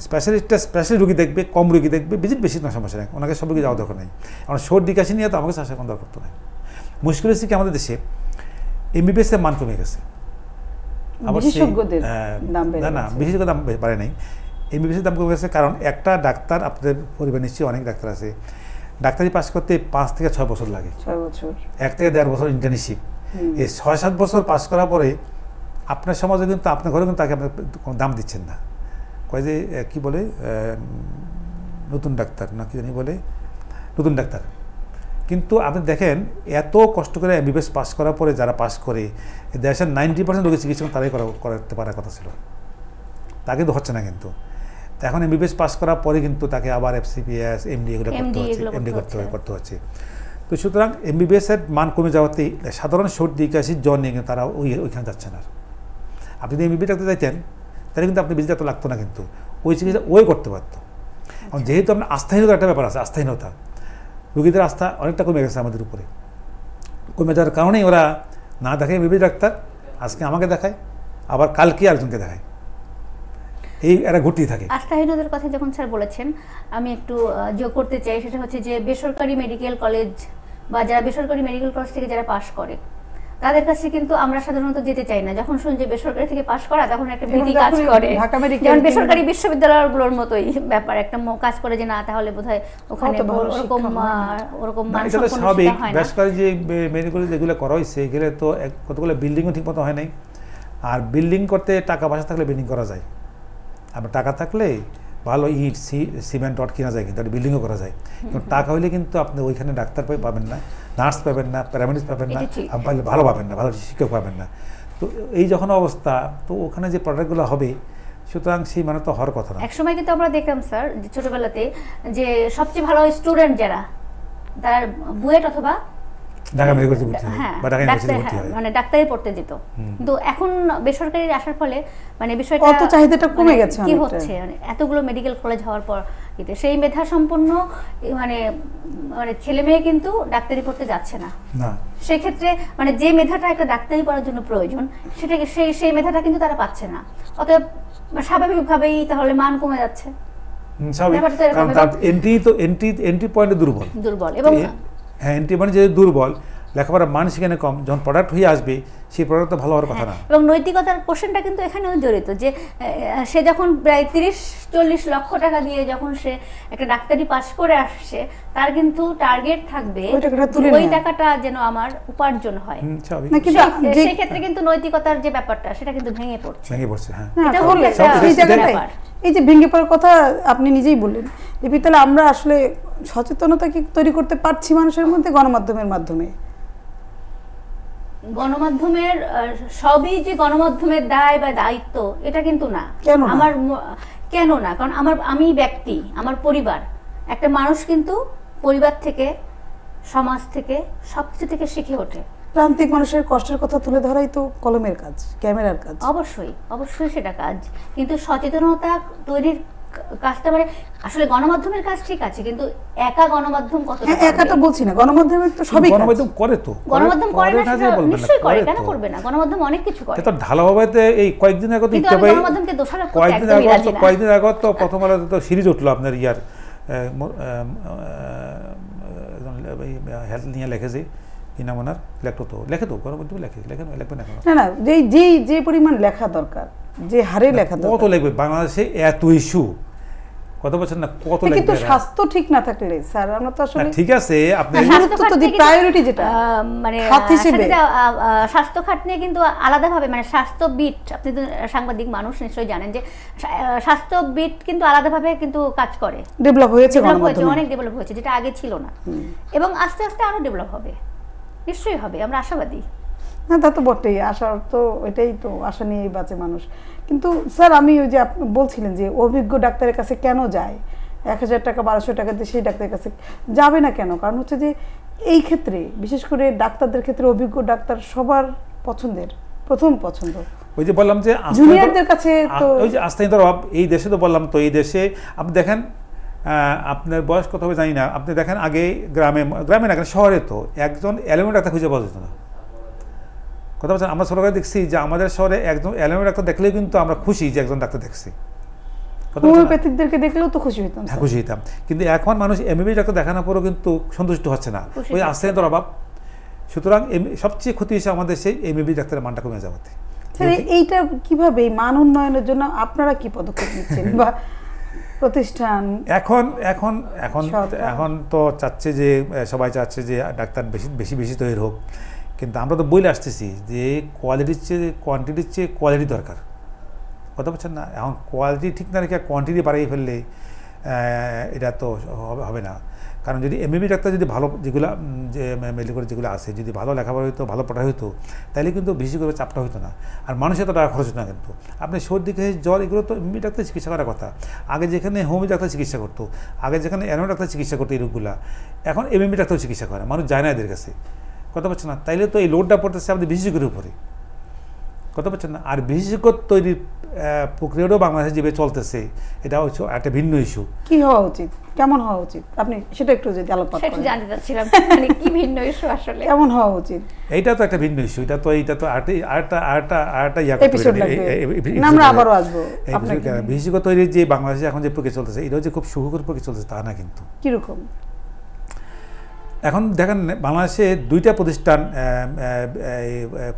স্পেশালিস্টটা স্পেশাল রুগী দেখবে কম রুগী দেখবে ভিজিট বেশি না সমস্যা নেই ওনাকে সব রুগী যাওয়ার দরকার নেই আমার সর্দি কাশি নিয়ে তো আমাকে আসা কোনো দরকার তো নাই মুশকিল হচ্ছে কি আমাদের দেশে এমবিবিএস এর মান কমে গেছে না না বিশেষজ্ঞ দাম বাড়ে নাই এমবিবিএস দাম কমে গেছে কারণ একটা ডাক্তার আপনাদের পরিবার নিশ্চয়ই অনেক ডাক্তার আছে ডাক্তারি পাস করতে পাঁচ থেকে ছয় বছর লাগে এক থেকে দেড় বছর ইন্টার্নশিপ এই ছয় সাত বছর পাস করার পরে আপনার সমাজে কিন্তু আপনার ঘরে কিন্তু তাকে আপনার কোনো দাম দিচ্ছেন না কয় যে কী বলে নতুন ডাক্তার না কি জানি বলে নতুন ডাক্তার কিন্তু আপনি দেখেন এত কষ্ট করে এমবিবিএস পাস করার পরে যারা পাস করে দেশের নাইনটি পার্সেন্ট রোগী চিকিৎসা তারাই করতে পারার কথা ছিল তা কিন্তু হচ্ছে না কিন্তু এখন এমবিবিএস পাস করার পরে কিন্তু তাকে আবার এফসিপিএস এমডি এগুলো করতে হচ্ছে এমডি করতে করতে হচ্ছে তো সুতরাং এমবিবিএসের মান কমে যাওয়াতে সাধারণ সর্দি কাশির জ্বর নিয়ে কিন্তু তারা ওই ওইখানে যাচ্ছে না আপনি যদি এমবিবি ডাক্তার চাইতেন তাহলে কিন্তু আপনি বেশি ডাক্তার লাগতো না কিন্তু ওই চিকিৎসা ওই করতে পারতো যেহেতু আপনার আস্থাহীনতার একটা ব্যাপার আছে আস্থাহীনতা রুগীদের আস্থা অনেকটা কমে গেছে আমাদের উপরে কমে যাওয়ার কারণেই ওরা না দেখায় এমবিবি ডাক্তার আজকে আমাকে দেখায় আবার কালকে আরেকজনকে দেখায় এই এরা ঘুরতেই থাকে আস্থাহীনতার কথা যখন স্যার বলেছেন আমি একটু যোগ করতে চাই সেটা হচ্ছে যে বেসরকারি মেডিকেল কলেজ বা যারা বেসরকারি মেডিকেল কলেজ থেকে যারা পাশ করে তাদের কাছে কিন্তু আমরা সাধারণত যেতে চাই না যখন শুনি যে বেসরকারি থেকে পাশ করা তখন একটা ভীতি কাজ করে যেমন বেসরকারি বিশ্ববিদ্যালয়গুলোর মতোই ব্যাপার একটা কাজ করে যে না তাহলে বোধহয় ওখানে ওরকম ওরকম মান স্বাভাবিক বেসরকারি যে মেডিকেল যেগুলো করা হয়েছে এগুলো তো কতগুলো বিল্ডিংও ঠিকমতো হয় নাই আর বিল্ডিং করতে টাকা পয়সা থাকলে বিল্ডিং করা যায় আবার টাকা থাকলে ভালো ইট সিমেন্ট অট কিনা যায় কিন্তু একটা বিল্ডিংও করা যায় কিন্তু টাকা হইলে কিন্তু আপনি ওইখানে ডাক্তার পাবেন না নার্স পাবেন না প্যারামেডিক্স পাবেন না ভালো পাবেন না ভালো শিক্ষক পাবেন না তো এই যখন অবস্থা তো ওখানে যে প্রোডাক্টগুলো হবে সুতরাং সেই মানে তো হওয়ার কথা না একসময় কিন্তু আমরা দেখলাম স্যার ছোটবেলাতে যে সবচেয়ে ভালো স্টুডেন্ট যারা তার বুয়েট অথবা ঢাকা মেডিকেল হ্যাঁ, হ্যাঁ, মানে ডাক্তারি পড়তে দিত কিন্তু এখন বেসরকারি আসার ফলে মানে বিষয়টা অত চাহিদাটা কমে মানে গেছে কি হচ্ছে মানে এতগুলো মেডিকেল কলেজ হওয়ার পর সেই মেধা সম্পন্ন মানে মানে ছেলে মেয়ে কিন্তু ডাক্তারি পড়তে যাচ্ছে না না সেক্ষেত্রে মানে যে মেধাটা একটা ডাক্তারি পড়ার জন্য প্রয়োজন সেটাকে সেই সেই মেধাটা কিন্তু তারা পাচ্ছে না অতএব মানে স্বাভাবিকভাবেই তাহলে মান কমে যাচ্ছে স্বাভাবিক কারণ তার তো পয়েন্টে দুর্বল দুর্বল এবং হ্যাঁ অ্যান্টিবডি মানে যদি দুর্বল লেখাপড়ার মান সেখানে কম যখন প্রোডাক্ট হয়ে আসবে সেই প্রোডাক্ট তো ভালো হওয়ার কথা হ্যাঁ, না এবং নৈতিকতার কোশ্চেনটা কিন্তু এখানেও জড়িত যে সে যখন প্রায় তিরিশ চল্লিশ লক্ষ টাকা দিয়ে যখন সে একটা ডাক্তারি পাশ করে আসছে তার কিন্তু টার্গেট থাকবে ওই টাকাটা যেন আমার উপার্জন হয় সেক্ষেত্রে কিন্তু নৈতিকতার যে ব্যাপারটা সেটা কিন্তু ভেঙে পড়ছে ভেঙে পড়ছে হ্যাঁ এই যে ভেঙে পড়ার কথা আপনি নিজেই বললেন দেবী তাহলে আমরা আসলে সচেতনতা কি তৈরি করতে পারছি মানুষের মধ্যে গণমাধ্যমের মাধ্যমে গণমাধ্যমের সবই যে গণমাধ্যমের দায় বা দায়িত্ব এটা কিন্তু না আমার কেন না কারণ আমার আমি ব্যক্তি আমার পরিবার একটা মানুষ কিন্তু পরিবার থেকে সমাজ থেকে সবকিছু থেকে শিখে ওঠে প্রান্তিক মানুষের কষ্টের কথা তুলে ধরাই তো কলমের কাজ ক্যামেরার কাজ অবশ্যই অবশ্যই সেটা কাজ কিন্তু সচেতনতা তৈরির কাজটা মানে আসলে গণমাধ্যমের কাজ ঠিক আছে কিন্তু একা গণমাধ্যম কত একা তো বলছি না গণমাধ্যমের তো সবই গণমাধ্যম করে তো গণমাধ্যম করে না নিশ্চয়ই করে কেন করবে না গণমাধ্যম অনেক কিছু করে তো ঢালাওভাবে এই কয়েকদিন আগে তো ইত্তেফাই গণমাধ্যমকে দোষারোপ করতে কয়েকদিন আগে তো কয়েকদিন আগে তো প্রথম আলোতে তো সিরিজ উঠলো আপনার ইয়ার হেলথ নিয়ে লিখেছে ইনাম ওনার তো লেখে তো গণমাধ্যমে লেখে লেখেন লেখবেন এখন না না যে পরিমাণ লেখা দরকার যে হারে লেখা কত লেখবে বাংলাদেশে এত ইস্যু কত বছর না কত লেখবে কিন্তু স্বাস্থ্য ঠিক না থাকলে স্যার আমরা তো আসলে ঠিক আছে আপনি স্বাস্থ্য তো দি প্রায়োরিটি যেটা মানে স্বাস্থ্য খাত নিয়ে কিন্তু মানে আপনি তো সাংবাদিক মানুষ নিশ্চয়ই জানেন যে স্বাস্থ্য বিট কিন্তু আলাদা ভাবে কিন্তু কাজ করে ডেভেলপ হয়েছে অনেক ডেভেলপ হয়েছে যেটা আগে ছিল না এবং আস্তে আস্তে আরো ডেভেলপ হবে নিশ্চয়ই হবে আমরা আশাবাদী না তা তো বটেই আশা তো এটাই তো আশা নিয়েই বাঁচে মানুষ কিন্তু স্যার আমি ওই যে বলছিলেন যে অভিজ্ঞ ডাক্তারের কাছে কেন যায় এক হাজার টাকা বারোশো টাকা দিয়ে সেই ডাক্তারের কাছে যাবে না কেন কারণ হচ্ছে যে এই ক্ষেত্রে বিশেষ করে ডাক্তারদের ক্ষেত্রে অভিজ্ঞ ডাক্তার সবার পছন্দের প্রথম পছন্দ ওই যে বললাম যে জুনিয়রদের কাছে তো ওই যে আস্থাহীনতার অভাব এই দেশে তো বললাম তো এই দেশে আপনি দেখেন আপনার বয়স কত হবে জানি না আপনি দেখেন আগে গ্রামে গ্রামে না শহরে তো একজন অ্যালোমেন ডাক্তার খুঁজে পাওয়া যেত না কথা বলছেন আমরা সরকার দেখছি যে আমাদের শহরে একজন অ্যালোমেন ডাক্তার দেখলেও কিন্তু আমরা খুশি যে একজন ডাক্তার দেখছি হোমিওপ্যাথিকদেরকে দেখলেও তো খুশি হতাম হ্যাঁ খুশি হতাম কিন্তু এখন মানুষ এমবিবিএস ডাক্তার দেখানোর পরেও কিন্তু সন্তুষ্ট হচ্ছে না ওই আশ্রয়ের অভাব সুতরাং সবচেয়ে ক্ষতি হয়েছে আমাদের সেই এমবিবি ডাক্তারের মানটা কমে যাওয়াতে এইটা কিভাবে মান উন্নয়নের জন্য আপনারা কি পদক্ষেপ নিচ্ছেন বা প্রতিষ্ঠান এখন এখন এখন এখন তো চাচ্ছে যে সবাই চাচ্ছে যে ডাক্তার বেশি বেশি বেশি তৈরি হোক কিন্তু আমরা তো বইলে আসতেছি যে কোয়ালিটির চেয়ে কোয়ান্টিটির চেয়ে কোয়ালিটি দরকার কথা বলছেন না এখন কোয়ালিটি ঠিক না রেখে কোয়ান্টিটি বাড়িয়ে ফেললে এটা তো হবে না কারণ যদি বি ডাক্তার যদি ভালো যেগুলো যে মেডিকেল করে যেগুলো আসে যদি ভালো লেখাপড়া হইতো ভালো পড়া হইতো তাহলে কিন্তু বেশি করে চাপটা হতো না আর মানুষের তো টাকা খরচ হতো না কিন্তু আপনি সর্দি খেয়ে জ্বর এগুলো তো এমবি ডাক্তার চিকিৎসা করার কথা আগে যেখানে হোমি ডাক্তার চিকিৎসা করতো আগে যেখানে অ্যানো ডাক্তার চিকিৎসা করতো এই রোগগুলো এখন বি ডাক্তার চিকিৎসা করে মানুষ যায় না এদের কাছে কথা বলছে না তাইলে তো এই লোডটা পড়তেছে আমাদের বেশি করে উপরে কথা বলছেন আর বিশেষজ্ঞ তৈরির প্রক্রিয়াটাও বাংলাদেশে যেভাবে চলতেছে এটা হচ্ছে একটা ভিন্ন ইস্যু কি হওয়া উচিত কেমন হওয়া উচিত আপনি সেটা একটু যদি আলোকপাত করেন জানতে চাচ্ছিলাম মানে কি ভিন্ন ইস্যু আসলে কেমন হওয়া উচিত এটা তো একটা ভিন্ন ইস্যু এটা তো এটা তো আরটা আরটা আরটা আরটা ইয়া এপিসোড লাগবে আমরা আবারও আসবো আপনাকে বিশেষজ্ঞ তৈরির যে বাংলাদেশে এখন যে প্রক্রিয়া চলতেছে এটা যে খুব সুখকর প্রক্রিয়া চলতেছে তা না কিন্তু কিরকম এখন দেখেন বাংলাদেশে দুইটা প্রতিষ্ঠান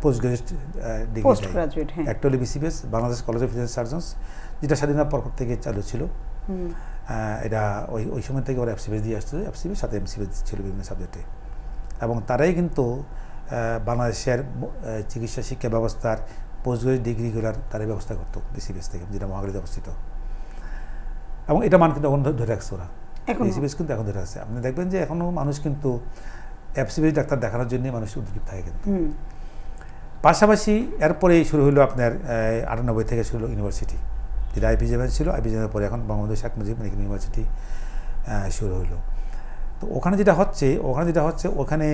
পোস্ট গ্রাজুয়েট ডিগ্রি একটা হলো BCPS Bangladesh college of physics surgeons যেটা স্বাধীনতা পরপর থেকে চালু ছিল এটা ওই ওই সময় থেকে ওরা এফসিবিএস দিয়ে আসছিল এফসিবি সাথে এমসিবিএস ছিল বিভিন্ন সাবজেক্টে এবং তারাই কিন্তু বাংলাদেশের চিকিৎসা শিক্ষা ব্যবস্থার পোস্ট গ্রাজুয়েট ডিগ্রিগুলার তারাই ব্যবস্থা করতো বিসিবিএস থেকে যেটা মহাগড়িতে অবস্থিত এবং এটা মান কিন্তু ধরে রাখছে ওরা এসিবিএস কিন্তু এখন ধরে আছে আপনি দেখবেন যে এখনও মানুষ কিন্তু এফসিবিএস ডাক্তার দেখানোর জন্যই মানুষ উদ্যোগী থাকে কিন্তু পাশাপাশি এরপরেই শুরু হলো আপনার আটানব্বই থেকে শুরু হলো ইউনিভার্সিটি যেটা আইপিজেমের ছিল আইপিজেমের পরে এখন বঙ্গবন্ধু শেখ মুজিব মেডিকেল ইউনিভার্সিটি শুরু হলো তো ওখানে যেটা হচ্ছে ওখানে যেটা হচ্ছে ওখানে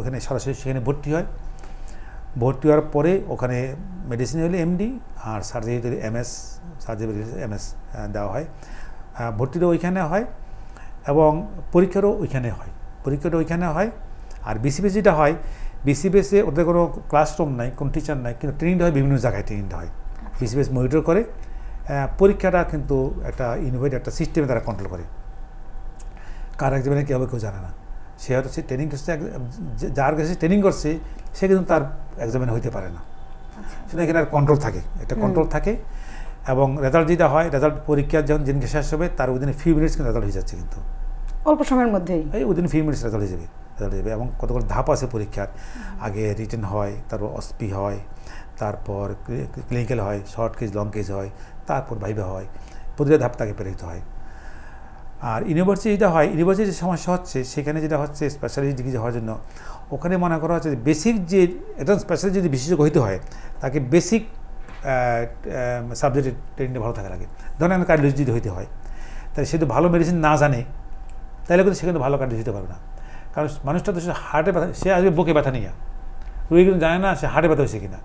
ওখানে সরাসরি সেখানে ভর্তি হয় ভর্তি হওয়ার পরে ওখানে মেডিসিন হলে এমডি আর সার্জারি হলে এমএস সার্জারি এমএস দেওয়া হয় ভর্তিটা ওইখানে হয় এবং পরীক্ষারও ওইখানে হয় পরীক্ষাটা ওইখানে হয় আর বিসিবিসিটা হয় বিসিবিএসে ওদের কোনো ক্লাসরুম নাই কোনো টিচার নাই কিন্তু ট্রেনিংটা হয় বিভিন্ন জায়গায় ট্রেনিংটা হয় আচ্ছা। বিসিবিএস মনিটর করে পরীক্ষাটা কিন্তু একটা ইনোভেট একটা সিস্টেমে তারা কন্ট্রোল করে কার একজামে কী হবে কেউ জানে না সে হয়তো সে ট্রেনিং করছে যার কাছে ট্রেনিং করছে সে কিন্তু তার একজামে হইতে পারে না আচ্ছা। সেটা এখানে আর কন্ট্রোল থাকে একটা কন্ট্রোল থাকে এবং রেজাল্ট যেটা হয় রেজাল্ট পরীক্ষা যখন যেদিনকে শেষ হবে তার উইদিন ফিউ মিনিটস কিন্তু রেজাল্ট হয়ে যাচ্ছে কিন্তু অল্প সময়ের মধ্যেই এই উইদিন ফিউ মিনিটস রেজাল্ট হয়ে যাবে রেজাল্ট হয়ে যাবে এবং কতগুলো ধাপ আছে পরীক্ষার আগে রিটেন হয় তারপর অসপি হয় তারপর ক্লিনিক্যাল হয় শর্ট কেজ লং কেজ হয় তারপর ভাইবে হয় প্রতিটা ধাপ তাকে প্রেরিত হয় আর ইউনিভার্সিটি যেটা হয় ইউনিভার্সিটি যে সমস্যা হচ্ছে সেখানে যেটা হচ্ছে স্পেশালিস্ট ডিগ্রি হওয়ার জন্য ওখানে মনে করা হচ্ছে বেসিক যে একজন স্পেশালিস্ট যদি বিশেষজ্ঞ হইতে হয় তাকে বেসিক সাবজেক্টের ট্রেনিংটা ভালো থাকা লাগে ধরেন আমি যদি হইতে হয় তাই সে তো ভালো মেডিসিন না জানে তাহলে কিন্তু সে কিন্তু ভালো কার্ডিওলজি হতে পারবে না কারণ মানুষটা তো সে হার্টে ব্যথা সে আসবে বুকে ব্যথা নিয়ে রুগী কিন্তু জানে না সে হার্টে ব্যথা হয়েছে কিনা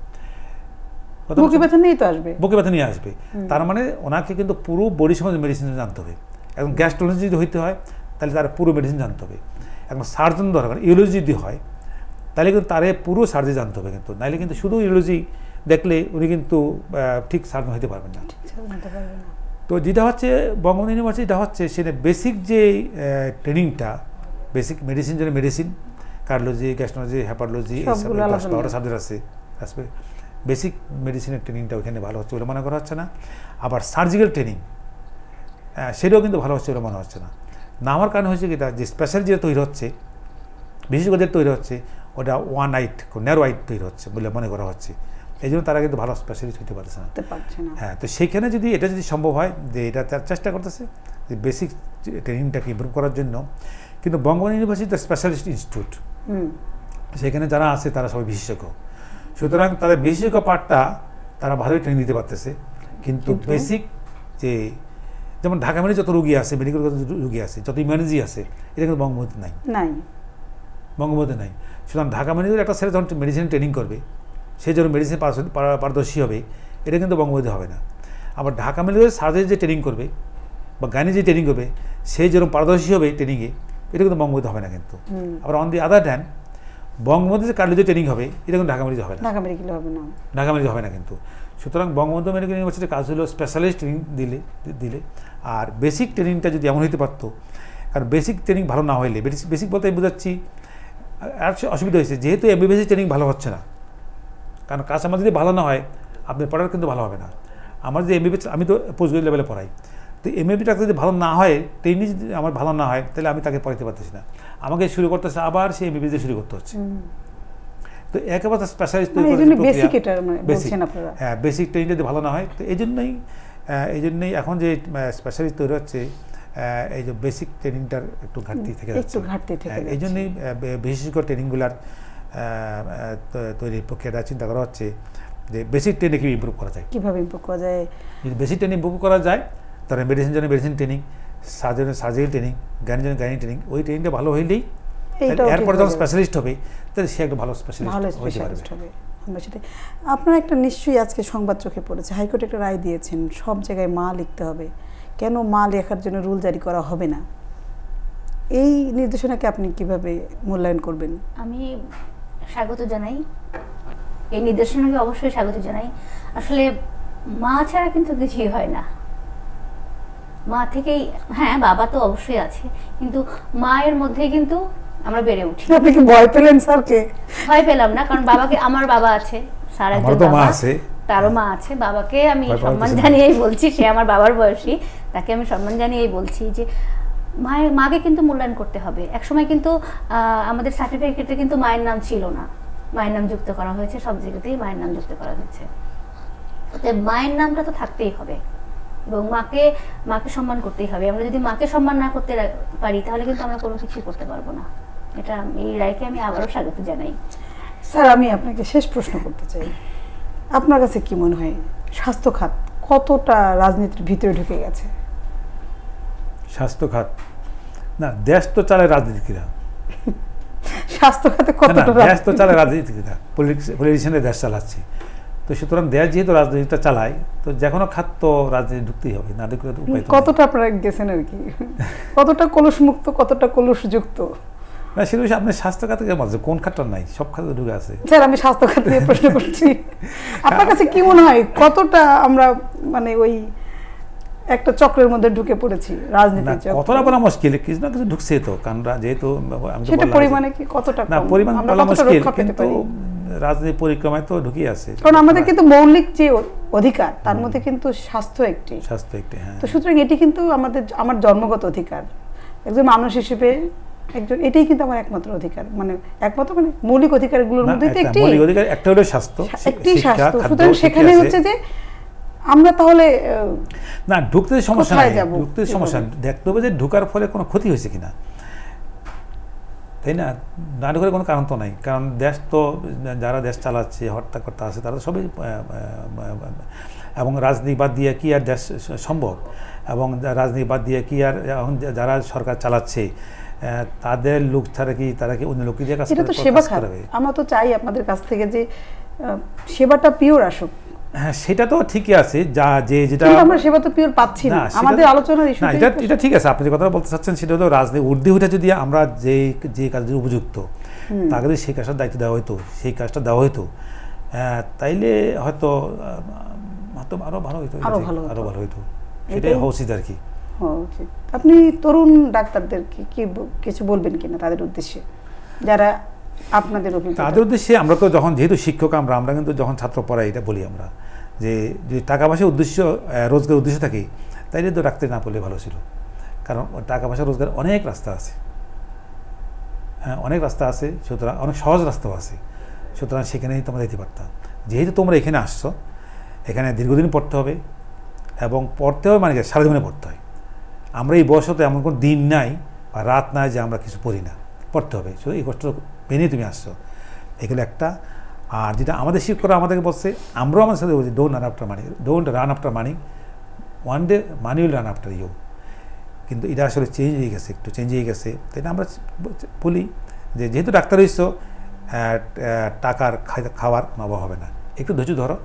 বুকে ব্যথা নিয়েই তো আসবে বুকে ব্যথা নিয়ে আসবে তার মানে ওনাকে কিন্তু পুরো বডি সমাজ মেডিসিন জানতে হবে এবং গ্যাস্ট্রোলজি যদি হইতে হয় তাহলে তার পুরো মেডিসিন জানতে হবে এবং সার্জন দরকার ইউরোলজি যদি হয় তাহলে কিন্তু তারে পুরো সার্জি জানতে হবে কিন্তু নাহলে কিন্তু শুধু ইউরোলজি দেখলে উনি কিন্তু ঠিক সার্ভে হতে পারবেন না তো যেটা হচ্ছে বঙ্গবন্ধু ইউনিভার্সিটিটা হচ্ছে সেটা বেসিক যে ট্রেনিংটা বেসিক মেডিসিন যেটা মেডিসিন কার্ডিওলজি গ্যাস্ট্রোলজি হ্যাপাটোলজি এইসব সাবজেক্ট আছে আসবে বেসিক মেডিসিনের ট্রেনিংটা ওইখানে ভালো হচ্ছে বলে মনে করা হচ্ছে না আবার সার্জিক্যাল ট্রেনিং সেটাও কিন্তু ভালো হচ্ছে বলে মনে হচ্ছে না না আমার কারণে হয়েছে কি যে স্পেশাল যে তৈরি হচ্ছে বিশেষ করে তৈরি হচ্ছে ওটা ওয়ান আইট ন্যারো আইট তৈরি হচ্ছে বলে মনে করা হচ্ছে এই জন্য তারা কিন্তু ভালো স্পেশালিস্ট হতে পারছে না হ্যাঁ তো সেখানে যদি এটা যদি সম্ভব হয় যে এটা তার চেষ্টা করতেছে যে বেসিক ট্রেনিংটাকে ইম্প্রুভ করার জন্য কিন্তু বঙ্গবন্ধু ইউনিভার্সিটি স্পেশালিস্ট ইনস্টিটিউট সেখানে যারা আছে তারা সবাই বিশেষজ্ঞ সুতরাং তাদের বিশেষজ্ঞ পার্টটা তারা ভালোই ট্রেনিং দিতে পারতেছে কিন্তু বেসিক যে যেমন ঢাকা মেডিকেল যত রুগী আছে মেডিকেল যত রুগী আছে যত ইমার্জেন্সি আছে এটা কিন্তু বঙ্গবন্ধুতে নাই নাই বঙ্গবন্ধুতে নাই সুতরাং ঢাকা মেডিকেল একটা ছেলে যখন মেডিসিন ট্রেনিং করবে সে যেন মেডিসিন পারদর্শী হবে এটা কিন্তু বঙ্গবন্ধু হবে না আবার ঢাকা মেডিকেল সার্জারি যে ট্রেনিং করবে বা গানে যে ট্রেনিং করবে সে যেরকম পারদর্শী হবে ট্রেনিংয়ে এটা কিন্তু বঙ্গবন্ধু হবে না কিন্তু আবার অন দি আদার ড্যান বঙ্গবন্ধু যে কার্ডিওলজি ট্রেনিং হবে এটা কিন্তু ঢাকা মেডিকেল হবে না ঢাকা মেডিকেল হবে না ঢাকা মেডিকেল হবে না কিন্তু সুতরাং বঙ্গবন্ধু মেডিকেল ইউনিভার্সিটির কাজ হলো স্পেশালিস্ট ট্রেনিং দিলে দিলে আর বেসিক ট্রেনিংটা যদি এমন হইতে পারতো কারণ বেসিক ট্রেনিং ভালো না হইলে বেসিক বলতে আমি বোঝাচ্ছি আর অসুবিধা হয়েছে যেহেতু এমবিবিএসি ট্রেনিং ভালো হচ্ছে না কারণ কাজ আমার যদি ভালো না হয় আপনার পড়ার কিন্তু ভালো হবে না আমার যদি এমবিবি আমি তো পোস্টগ্রেড লেভেলে পড়াই তো এমএবিটা যদি ভালো না হয় ট্রেনি যদি আমার ভালো না হয় তাহলে আমি তাকে পড়াইতে পারতেছি না আমাকে শুরু করতে হচ্ছে আবার সেই এমবিবি দিয়ে শুরু করতে হচ্ছে তো একেবারে স্পেশালিস্ট বেসিক এটা মানে বলছেন হ্যাঁ বেসিক ট্রেনিং যদি ভালো না হয় তো এই জন্যই এই জন্যই এখন যে স্পেশালিস্ট তৈরি হচ্ছে এই যে বেসিক ট্রেনিংটার একটু ঘাটতি থেকে যাচ্ছে হ্যাঁ, এই জন্যই বিশেষ করে ট্রেনিংগুলার তৈরির প্রক্রিয়াটা চিন্তা করা হচ্ছে যে বেসিক ট্রেনিং কীভাবে ইম্প্রুভ করা যায় কীভাবে ইম্প্রুভ করা যায় যদি বেসিক ট্রেনিং ইম্প্রুভ করা যায় তাহলে মেডিসিন জন্য মেডিসিন ট্রেনিং সার্জনের সার্জারি ট্রেনিং গাইনি জন্য গাইনি ট্রেনিং ওই ট্রেনিংটা ভালো হইলেই এরপরে যখন স্পেশালিস্ট হবে তাহলে সে একটা ভালো স্পেশালিস্ট হতে পারবে আপনার একটা নিশ্চয়ই আজকে সংবাদ চোখে পড়েছে হাইকোর্টে একটা রায় দিয়েছেন সব জায়গায় মা লিখতে হবে কেন মা লেখার জন্য রুল জারি করা হবে না এই নির্দেশনাকে আপনি কিভাবে মূল্যায়ন করবেন আমি স্বাগত জানাই এই নির্দেশনাকে অবশ্যই স্বাগত জানাই আসলে মা ছাড়া কিন্তু কিছুই হয় না মা থেকেই হ্যাঁ বাবা তো অবশ্যই আছে কিন্তু মায়ের মধ্যে কিন্তু আমরা বেড়ে উঠি আপনি কি ভয় পেলেন স্যারকে ভয় পেলাম না কারণ বাবাকে আমার বাবা আছে স্যার তো মা আছে তারও মা আছে বাবাকে আমি সম্মান জানিয়েই বলছি সে আমার বাবার বয়সী তাকে আমি সম্মান জানিয়েই বলছি যে মায়ের মাকে কিন্তু মূল্যায়ন করতে হবে একসময় কিন্তু আমাদের সার্টিফিকেটে কিন্তু মায়ের নাম ছিল না মায়ের নাম যুক্ত করা হয়েছে সব জায়গাতেই মায়ের নাম যুক্ত করা হয়েছে মায়ের নামটা তো থাকতেই হবে এবং মাকে মাকে সম্মান করতেই হবে আমরা যদি মাকে সম্মান না করতে পারি তাহলে কিন্তু আমরা কোনো কিছুই করতে পারবো না এটা এই রায়কে আমি আবারও স্বাগত জানাই স্যার আমি আপনাকে শেষ প্রশ্ন করতে চাই আপনার কাছে কি মনে হয় স্বাস্থ্য খাত কতটা রাজনীতির ভিতরে ঢুকে গেছে স্বাস্থ্য খাত না দেশ তো চালায় রাজনীতিকরা স্বাস্থ্য খাতে কতটা দেশ তো চালায় রাজনীতিকরা পলিটিশিয়ানের দেশ চালাচ্ছে তো সুতরাং দেশ যেহেতু রাজনীতিটা চালায় তো যে কোনো খাত তো রাজনীতি ঢুকতেই হবে না ঢুকলে তো উপায় কতটা আপনারা গেছেন আর কি কতটা কলুষমুক্ত কতটা কলুষযুক্ত না সেটা আপনি স্বাস্থ্য খাতে কোন খাতটা নাই সব খাতে ঢুকে আছে স্যার আমি স্বাস্থ্য খাতে প্রশ্ন করছি আপনার কাছে কি মনে হয় কতটা আমরা মানে ওই একটা চক্রের মধ্যে ঢুকে পড়েছি রাজনীতির কতটা বলা মুশকিল কিছু না কিছু ঢুকছে তো কারণ যেহেতু সেটা পরিমাণে কি কতটা না পরিমাণ বলা মুশকিল কিন্তু রাজনীতি পরিক্রমায় তো আছে কারণ আমাদের হ্যাঁ। কিন্তু মৌলিক যে অধিকার তার মধ্যে কিন্তু স্বাস্থ্য একটি স্বাস্থ্য একটি হ্যাঁ তো সুতরাং এটি কিন্তু আমাদের আমার জন্মগত অধিকার একজন মানুষ হিসেবে একজন এটাই কিন্তু আমার একমাত্র অধিকার মানে একমাত্র মানে মৌলিক অধিকারগুলোর মধ্যে একটি মৌলিক অধিকার একটা হলো স্বাস্থ্য একটি স্বাস্থ্য সুতরাং সেখানে হচ্ছে যে আমরা তাহলে না ঢুকতে সমস্যা নাই ঢুকতে সমস্যা দেখতে হবে যে ঢুকার ফলে কোনো ক্ষতি হয়েছে কিনা তাই না না ঢুকার কোনো কারণ তো নাই কারণ দেশ তো যারা দেশ চালাচ্ছে হর্তাকর্তা আছে তারা সবই এবং রাজনীতি বাদ দিয়ে কি আর দেশ সম্ভব এবং রাজনীতি বাদ দিয়ে কি আর এখন যারা সরকার চালাচ্ছে তাদের লোক ছাড়া কি তারা কি অন্য লোক দিয়ে কাজ করবে আমরা তো চাই আপনাদের কাছ থেকে যে সেবাটা পিওর আসুক হ্যাঁ, সেটা তো ঠিকই আছে যা যে যেটা আমরা সেবা তো পিওর পাচ্ছি না আমাদের আলোচনার ইস্যু এটা এটা ঠিক আছে আপনি যে কথাটা বলতে চাচ্ছেন সেটা হলো রাজনীতি উর্দি উঠে যদি আমরা যে যে কাজের উপযুক্ত তাকে সেই কাজটা দায়িত্ব দেওয়া হইতো সেই কাজটা দেওয়া হইতো হ্যাঁ, তাইলে হয়তো হয়তো আরো ভালো হইতো আরো ভালো আরও ভালো হতো সেটাই হওয়া উচিত আর কি আপনি তরুণ ডাক্তারদের কি কিছু বলবেন কিনা তাদের উদ্দেশ্যে যারা আপনাদের অভিজ্ঞতা তাদের উদ্দেশ্যে আমরা তো যখন যেহেতু শিক্ষক আমরা আমরা কিন্তু যখন ছাত্র পড়াই এটা বলি আমরা যে যদি টাকা পয়সার উদ্দেশ্য রোজগার উদ্দেশ্য থাকে তাইলে তো রাখতে না পড়লে ভালো ছিল কারণ টাকা পয়সা রোজগার অনেক রাস্তা আছে হ্যাঁ অনেক রাস্তা আছে সুতরাং অনেক সহজ রাস্তাও আছে সুতরাং সেখানেই তোমরা দিতে পারতাম যেহেতু তোমরা এখানে আসছো এখানে দীর্ঘদিন পড়তে হবে এবং পড়তে হবে মানে জীবনে পড়তে হয় আমরা এই বয়সতে এমন কোনো দিন নাই বা রাত নাই যে আমরা কিছু পড়ি না পড়তে হবে শুধু এই কষ্ট পেনেই তুমি আসছো এগুলো একটা আর যেটা আমাদের শিক্ষকরা আমাদেরকে বলছে আমরাও আমাদের সাথে বলছি don't run after money don't run after money one day money will run after you কিন্তু এটা আসলে চেঞ্জ হয়ে গেছে একটু চেঞ্জ হয়ে গেছে তাই আমরা বলি যে যেহেতু ডাক্তার হয়েছ হ্যাঁ, টাকার খাওয়ার নবা হবে না একটু ধৈর্য ধরো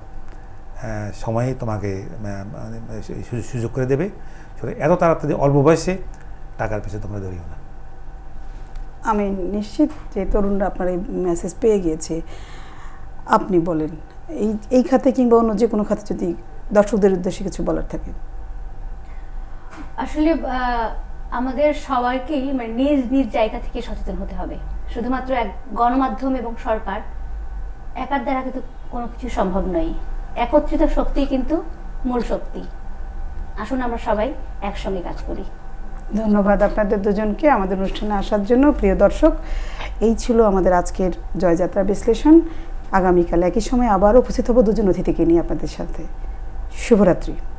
সময়ে তোমাকে মানে সুযোগ করে দেবে এত তাড়াতাড়ি অল্প বয়সে টাকার পেছনে তোমরা ধরিও না আমি নিশ্চিত যে তরুণরা আপনার এই মেসেজ পেয়ে গিয়েছে আপনি বলেন এই এই খাতে কিংবা অন্য যে কোনো খাতে যদি দর্শকদের উদ্দেশ্যে কিছু বলার থাকে আসলে আমাদের সবাইকেই মানে নিজ নিজ জায়গা থেকে সচেতন হতে হবে শুধুমাত্র এক গণমাধ্যম এবং সরকার একার দ্বারা কিন্তু কোনো কিছু সম্ভব নয় একত্রিত শক্তি কিন্তু মূল শক্তি আসুন আমরা সবাই একসঙ্গে কাজ করি ধন্যবাদ আপনাদের দুজনকে আমাদের অনুষ্ঠানে আসার জন্য প্রিয় দর্শক এই ছিল আমাদের আজকের জয়যাত্রা বিশ্লেষণ আগামীকাল একই সময় আবারও উপস্থিত হব দুজন অতিথিকে নিয়ে আপনাদের সাথে শুভরাত্রি